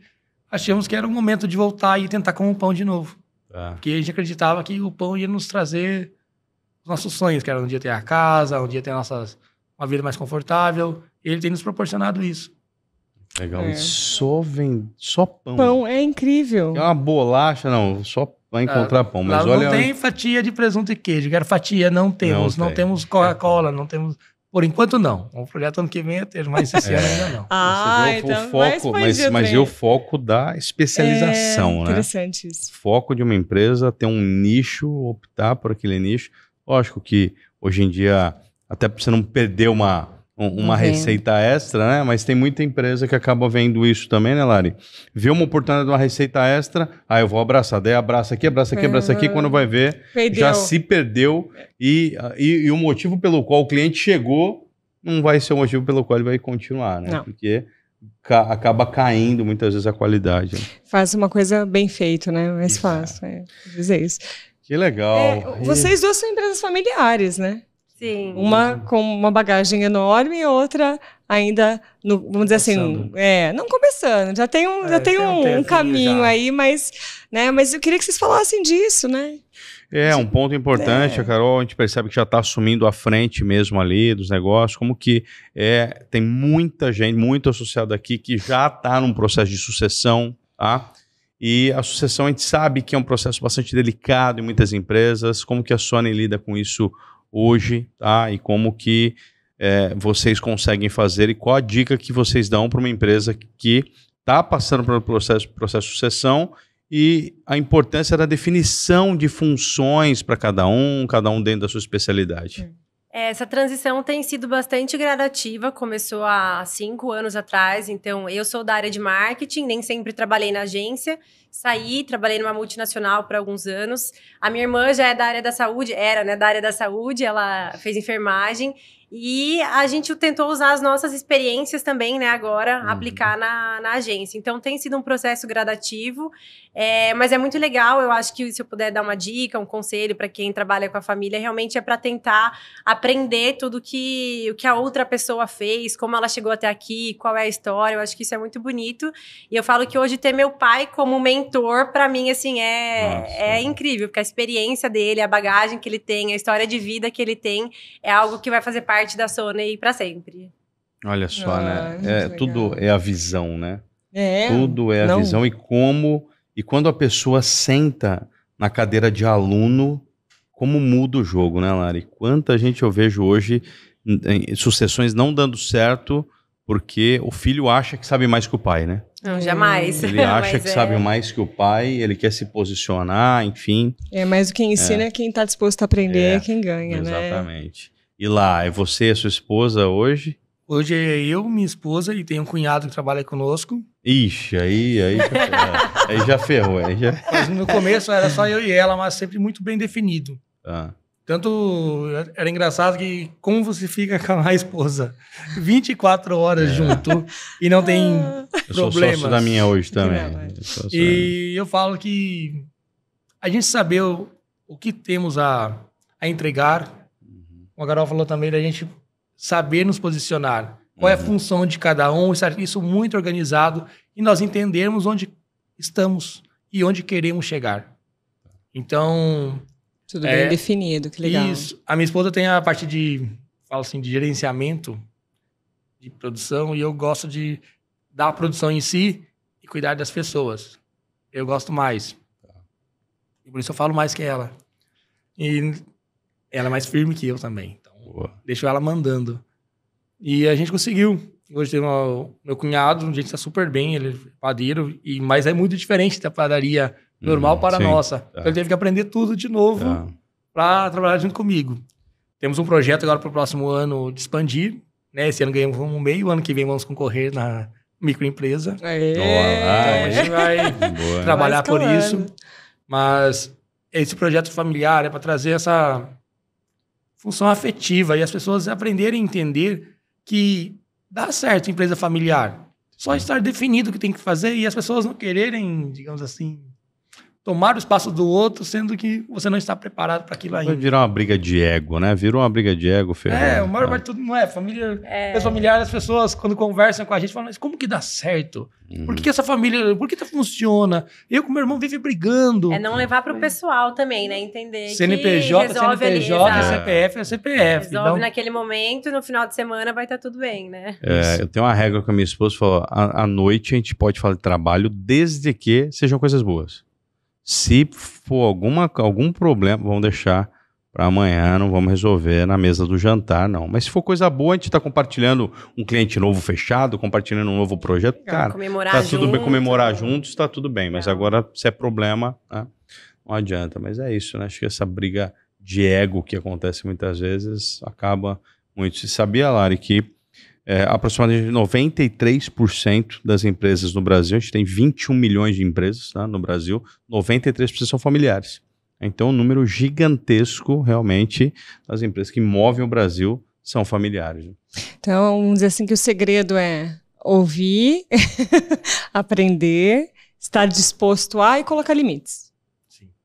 Achamos que era o momento de voltar e tentar com o pão de novo. Tá. Porque a gente acreditava que o pão ia nos trazer os nossos sonhos, que era um dia ter a casa, um dia ter nossas, uma vida mais confortável. Ele tem nos proporcionado isso. Legal. É. Só vem só pão. Pão é incrível. É uma bolacha, não, só vai encontrar ah, pão, mas olha Não tem fatia de presunto e queijo, quero fatia, não temos, não, não temos Coca-Cola, não temos por enquanto, não. O projeto ano que vem é ter, mas esse é. ano ainda não. Ah, Você então, o foco, mas, mas, mas foco da especialização, é né? Interessante isso. Foco de uma empresa ter um nicho, optar por aquele nicho. Lógico que hoje em dia, até para você não perder uma, uma receita extra, né? Mas tem muita empresa que acaba vendo isso também, né, Lari? Vê uma oportunidade de uma receita extra, aí eu vou abraçar, daí abraça aqui, abraça aqui, abraça aqui, uhum. quando vai ver, perdeu. já se perdeu e, e, e, o motivo pelo qual o cliente chegou não vai ser o motivo pelo qual ele vai continuar, né? Não. Porque ca acaba caindo muitas vezes a qualidade. Né? Faz uma coisa bem feita, né? Mais fácil, é. dizer isso. Que legal. É, vocês duas são empresas familiares, né? Sim. Uma com uma bagagem enorme e outra ainda, no, vamos dizer assim, começando. assim, é, não começando, já tem um, é, já tem, tem um, um caminho já. aí, mas, né, mas eu queria que vocês falassem disso, né? É, um ponto importante, é. a Carol, a gente percebe que já está assumindo a frente mesmo ali dos negócios, como que é, tem muita gente, muito associado aqui, que já está num processo de sucessão, tá? E a sucessão a gente sabe que é um processo bastante delicado em muitas empresas. Como que a Sony lida com isso hoje, tá? E como que é, vocês conseguem fazer e qual a dica que vocês dão para uma empresa que está passando pelo processo, processo de sucessão e a importância da definição de funções para cada um, cada um dentro da sua especialidade. Hum. Essa transição tem sido bastante gradativa, começou há cinco anos atrás. Então, eu sou da área de marketing, nem sempre trabalhei na agência. Saí, trabalhei numa multinacional por alguns anos. A minha irmã já é da área da saúde, era né, da área da saúde, ela fez enfermagem. E a gente tentou usar as nossas experiências também, né, agora, uhum. aplicar na, na, agência. Então, tem sido um processo gradativo, é, mas é muito legal. Eu acho que se eu puder dar uma dica, um conselho para quem trabalha com a família, realmente é para tentar aprender tudo que, o que a outra pessoa fez, como ela chegou até aqui, qual é a história. Eu acho que isso é muito bonito. E eu falo que hoje ter meu pai como mentor, para mim, assim, é, é incrível, porque a experiência dele, a bagagem que ele tem, a história de vida que ele tem, é algo que vai fazer parte parte da Sony para sempre. Olha só, ah, né? É, é tudo é a visão, né? É. Tudo é a Não. visão e como e quando a pessoa senta na cadeira de aluno, como muda o jogo, né, Lari? Quanta gente eu vejo hoje em sucessões não dando certo porque o filho acha que sabe mais que o pai, né? Não, jamais. Ele acha que é. sabe mais que o pai, ele quer se posicionar, enfim. É, mas o que ensina é, é quem está disposto a aprender é, é quem ganha, exatamente. né? Exatamente. E lá, é você e a sua esposa hoje? Hoje é eu, minha esposa e tem um cunhado que trabalha conosco. Ixi, aí, aí, já, aí já ferrou. Aí já... Mas no começo era só eu e ela, mas sempre muito bem definido. Tá. Tanto era engraçado que como você fica com a esposa 24 horas é. junto e não tem ah. eu problemas. sócio da minha hoje também. Eu e eu falo que a gente saber o, o que temos a, a entregar a Carol falou também da gente saber nos posicionar. Qual é a uhum. função de cada um, é isso muito organizado e nós entendermos onde estamos e onde queremos chegar. Então. Tudo é, bem definido, que legal. Isso. A minha esposa tem a parte de, falo assim, de gerenciamento de produção e eu gosto de dar a produção em si e cuidar das pessoas. Eu gosto mais. Tá. E por isso eu falo mais que ela. E ela é mais firme que eu também. Então, deixou ela mandando. E a gente conseguiu. Hoje tem meu, meu cunhado, a gente está super bem, ele é padeiro, e, mas é muito diferente da padaria normal hum, para a nossa. Então, tá. Então ele teve que aprender tudo de novo tá. para trabalhar junto comigo. Temos um projeto agora para o próximo ano de expandir. Né? Esse ano ganhamos um meio, ano que vem vamos concorrer na microempresa. É. Então a gente vai Boa. trabalhar vai por isso. Mas esse projeto familiar é para trazer essa função afetiva e as pessoas aprenderem a entender que dá certo empresa familiar. Só estar definido o que tem que fazer e as pessoas não quererem, digamos assim, tomar o espaço do outro, sendo que você não está preparado para aquilo ainda. Vai virar uma briga de ego, né? Virou uma briga de ego, Ferreira. É, o maior parte é. de tudo não é. Família, é. é familiares, as pessoas, quando conversam com a gente, falam, mas como que dá certo? Uhum. Por que, que, essa família, por que tá, funciona? Eu com meu irmão vive brigando. É não levar para o é. pessoal também, né? Entender CNPJ, CNPJ, ali, CPF é CPF. Resolve então... naquele momento, no final de semana vai estar tá tudo bem, né? É, eu tenho uma regra com a minha esposa, falou, à noite a gente pode falar de trabalho desde que sejam coisas boas. Se for alguma, algum problema, vamos deixar para amanhã, não vamos resolver na mesa do jantar, não. Mas se for coisa boa, a gente está compartilhando um cliente novo fechado, compartilhando um novo projeto, Legal, cara, comemorar tá junto, tudo bem comemorar juntos, está tudo bem. Mas é. agora, se é problema, né? não adianta. Mas é isso, né? Acho que essa briga de ego que acontece muitas vezes acaba muito. Você sabia, Lari, que é, aproximadamente 93% das empresas no Brasil, a gente tem 21 milhões de empresas tá, no Brasil, 93% são familiares. Então, um número gigantesco, realmente, das empresas que movem o Brasil são familiares. Então, vamos dizer assim que o segredo é ouvir, aprender, estar disposto a e colocar limites.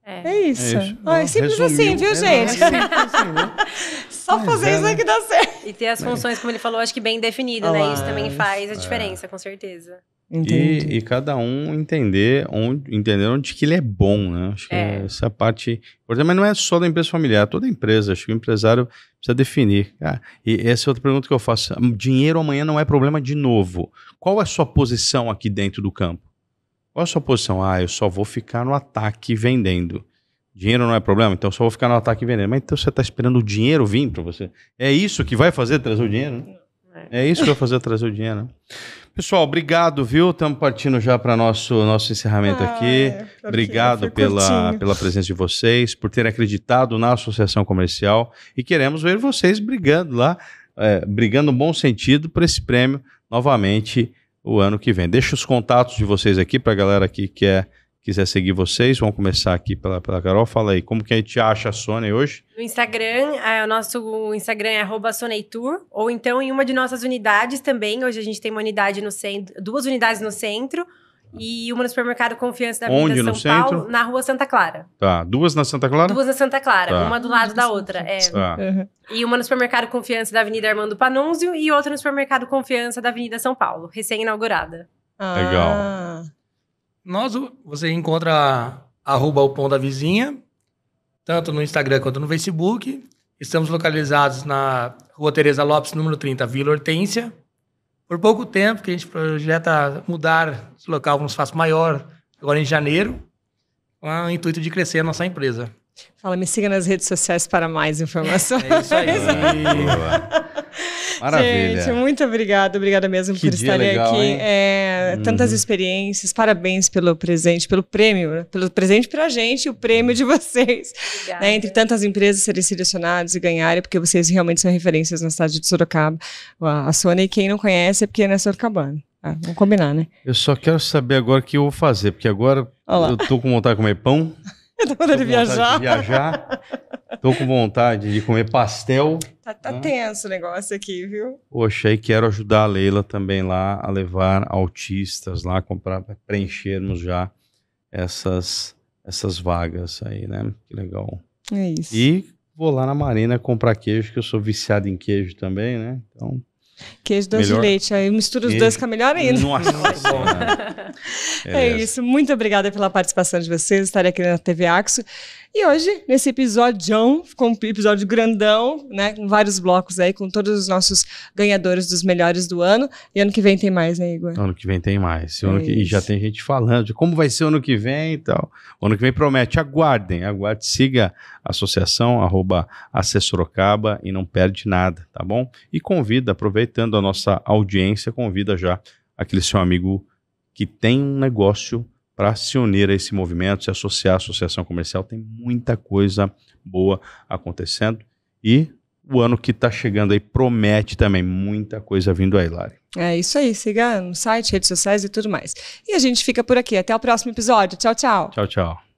É. é, isso. É isso. é simples Resumiu. assim, viu, é, gente? É, assim, né? Só fazer é, isso né? que dá certo. E ter as funções, como ele falou, acho que bem definidas, ah, né? Isso também faz a diferença, com certeza. E, e, cada um entender onde, entender onde que ele é bom, né? Acho que é. essa parte importante, mas não é só da empresa familiar, toda empresa. Acho que o empresário precisa definir. Ah, e essa é outra pergunta que eu faço: dinheiro amanhã não é problema de novo. Qual é a sua posição aqui dentro do campo? Qual a sua posição? Ah, eu só vou ficar no ataque vendendo. Dinheiro não é problema, então só vou ficar no ataque vendendo. Mas então você está esperando o dinheiro vir para você? É isso que vai fazer trazer o dinheiro? Né? É isso que vai fazer trazer o dinheiro. Né? Pessoal, obrigado, viu? Estamos partindo já para nosso nosso encerramento ah, aqui. É, obrigado pela, pela presença de vocês, por terem acreditado na associação comercial e queremos ver vocês brigando lá, é, brigando no bom sentido para esse prêmio novamente o ano que vem. Deixa os contatos de vocês aqui para a galera que quer quiser seguir vocês, vamos começar aqui pela, pela Carol. Fala aí, como que a gente acha a Sônia hoje? No Instagram, é, o nosso Instagram é @soneitur ou então em uma de nossas unidades também. Hoje a gente tem uma unidade no centro, duas unidades no centro. E uma no supermercado Confiança da Avenida Onde, São no Paulo, centro? na rua Santa Clara. Tá. Duas na Santa Clara? Duas na Santa Clara, Tá. uma do lado da outra. É. Tá. E uma no supermercado Confiança da Avenida Armando Panunzio e outra no supermercado Confiança da Avenida São Paulo, recém-inaugurada. Ah. Legal. Nós, você encontra arroba o pão da vizinha, tanto no Instagram quanto no Facebook. Estamos localizados na Rua Tereza Lopes, número 30, Vila Hortência por pouco tempo, que a gente projeta mudar esse local para um espaço maior, agora em janeiro, com o intuito de crescer a nossa empresa. Fala, me siga nas redes sociais para mais informações. É isso aí. Maravilha. Gente, muito obrigada, obrigada mesmo que por estarem aqui. É, uhum. Tantas experiências, parabéns pelo presente, pelo prêmio, pelo presente pra gente e o prêmio de vocês. Né, entre tantas empresas serem selecionadas e ganharem, porque vocês realmente são referências na cidade de Sorocaba. A Sônia, quem não conhece, é porque é na Sorocabana. Ah, vamos combinar, né? Eu só quero saber agora o que eu vou fazer, porque agora Olá. eu tô com vontade de comer pão. Tô com vontade de viajar. viajar. Tô com vontade de comer pastel. Tá, tá né? tenso o negócio aqui, viu? Poxa, e quero ajudar a Leila também lá a levar autistas lá, comprar, preenchermos já essas, essas vagas aí, né? Que legal. É isso. E vou lá na Marina comprar queijo, que eu sou viciado em queijo também, né? Então. Queijo doce melhor. de leite. Aí mistura os dois, fica é melhor ainda. Nossa, é. é isso. Muito obrigada pela participação de vocês, estarem aqui na TV Axo. E hoje, nesse episódio, ficou um episódio grandão, né? Com vários blocos aí, com todos os nossos ganhadores dos melhores do ano. E ano que vem tem mais, né, Igor? Ano que vem tem mais. É que... E já tem gente falando de como vai ser o ano que vem e tal. O ano que vem promete. Aguardem, aguarde, siga a associação, arroba Acessorocaba e não perde nada, tá bom? E convida, aproveitando a nossa audiência, convida já aquele seu amigo que tem um negócio para se unir a esse movimento, se associar à associação comercial. Tem muita coisa boa acontecendo e o ano que está chegando aí promete também muita coisa vindo aí, Lari. É isso aí. Siga no site, redes sociais e tudo mais. E a gente fica por aqui. Até o próximo episódio. Tchau, tchau. Tchau, tchau.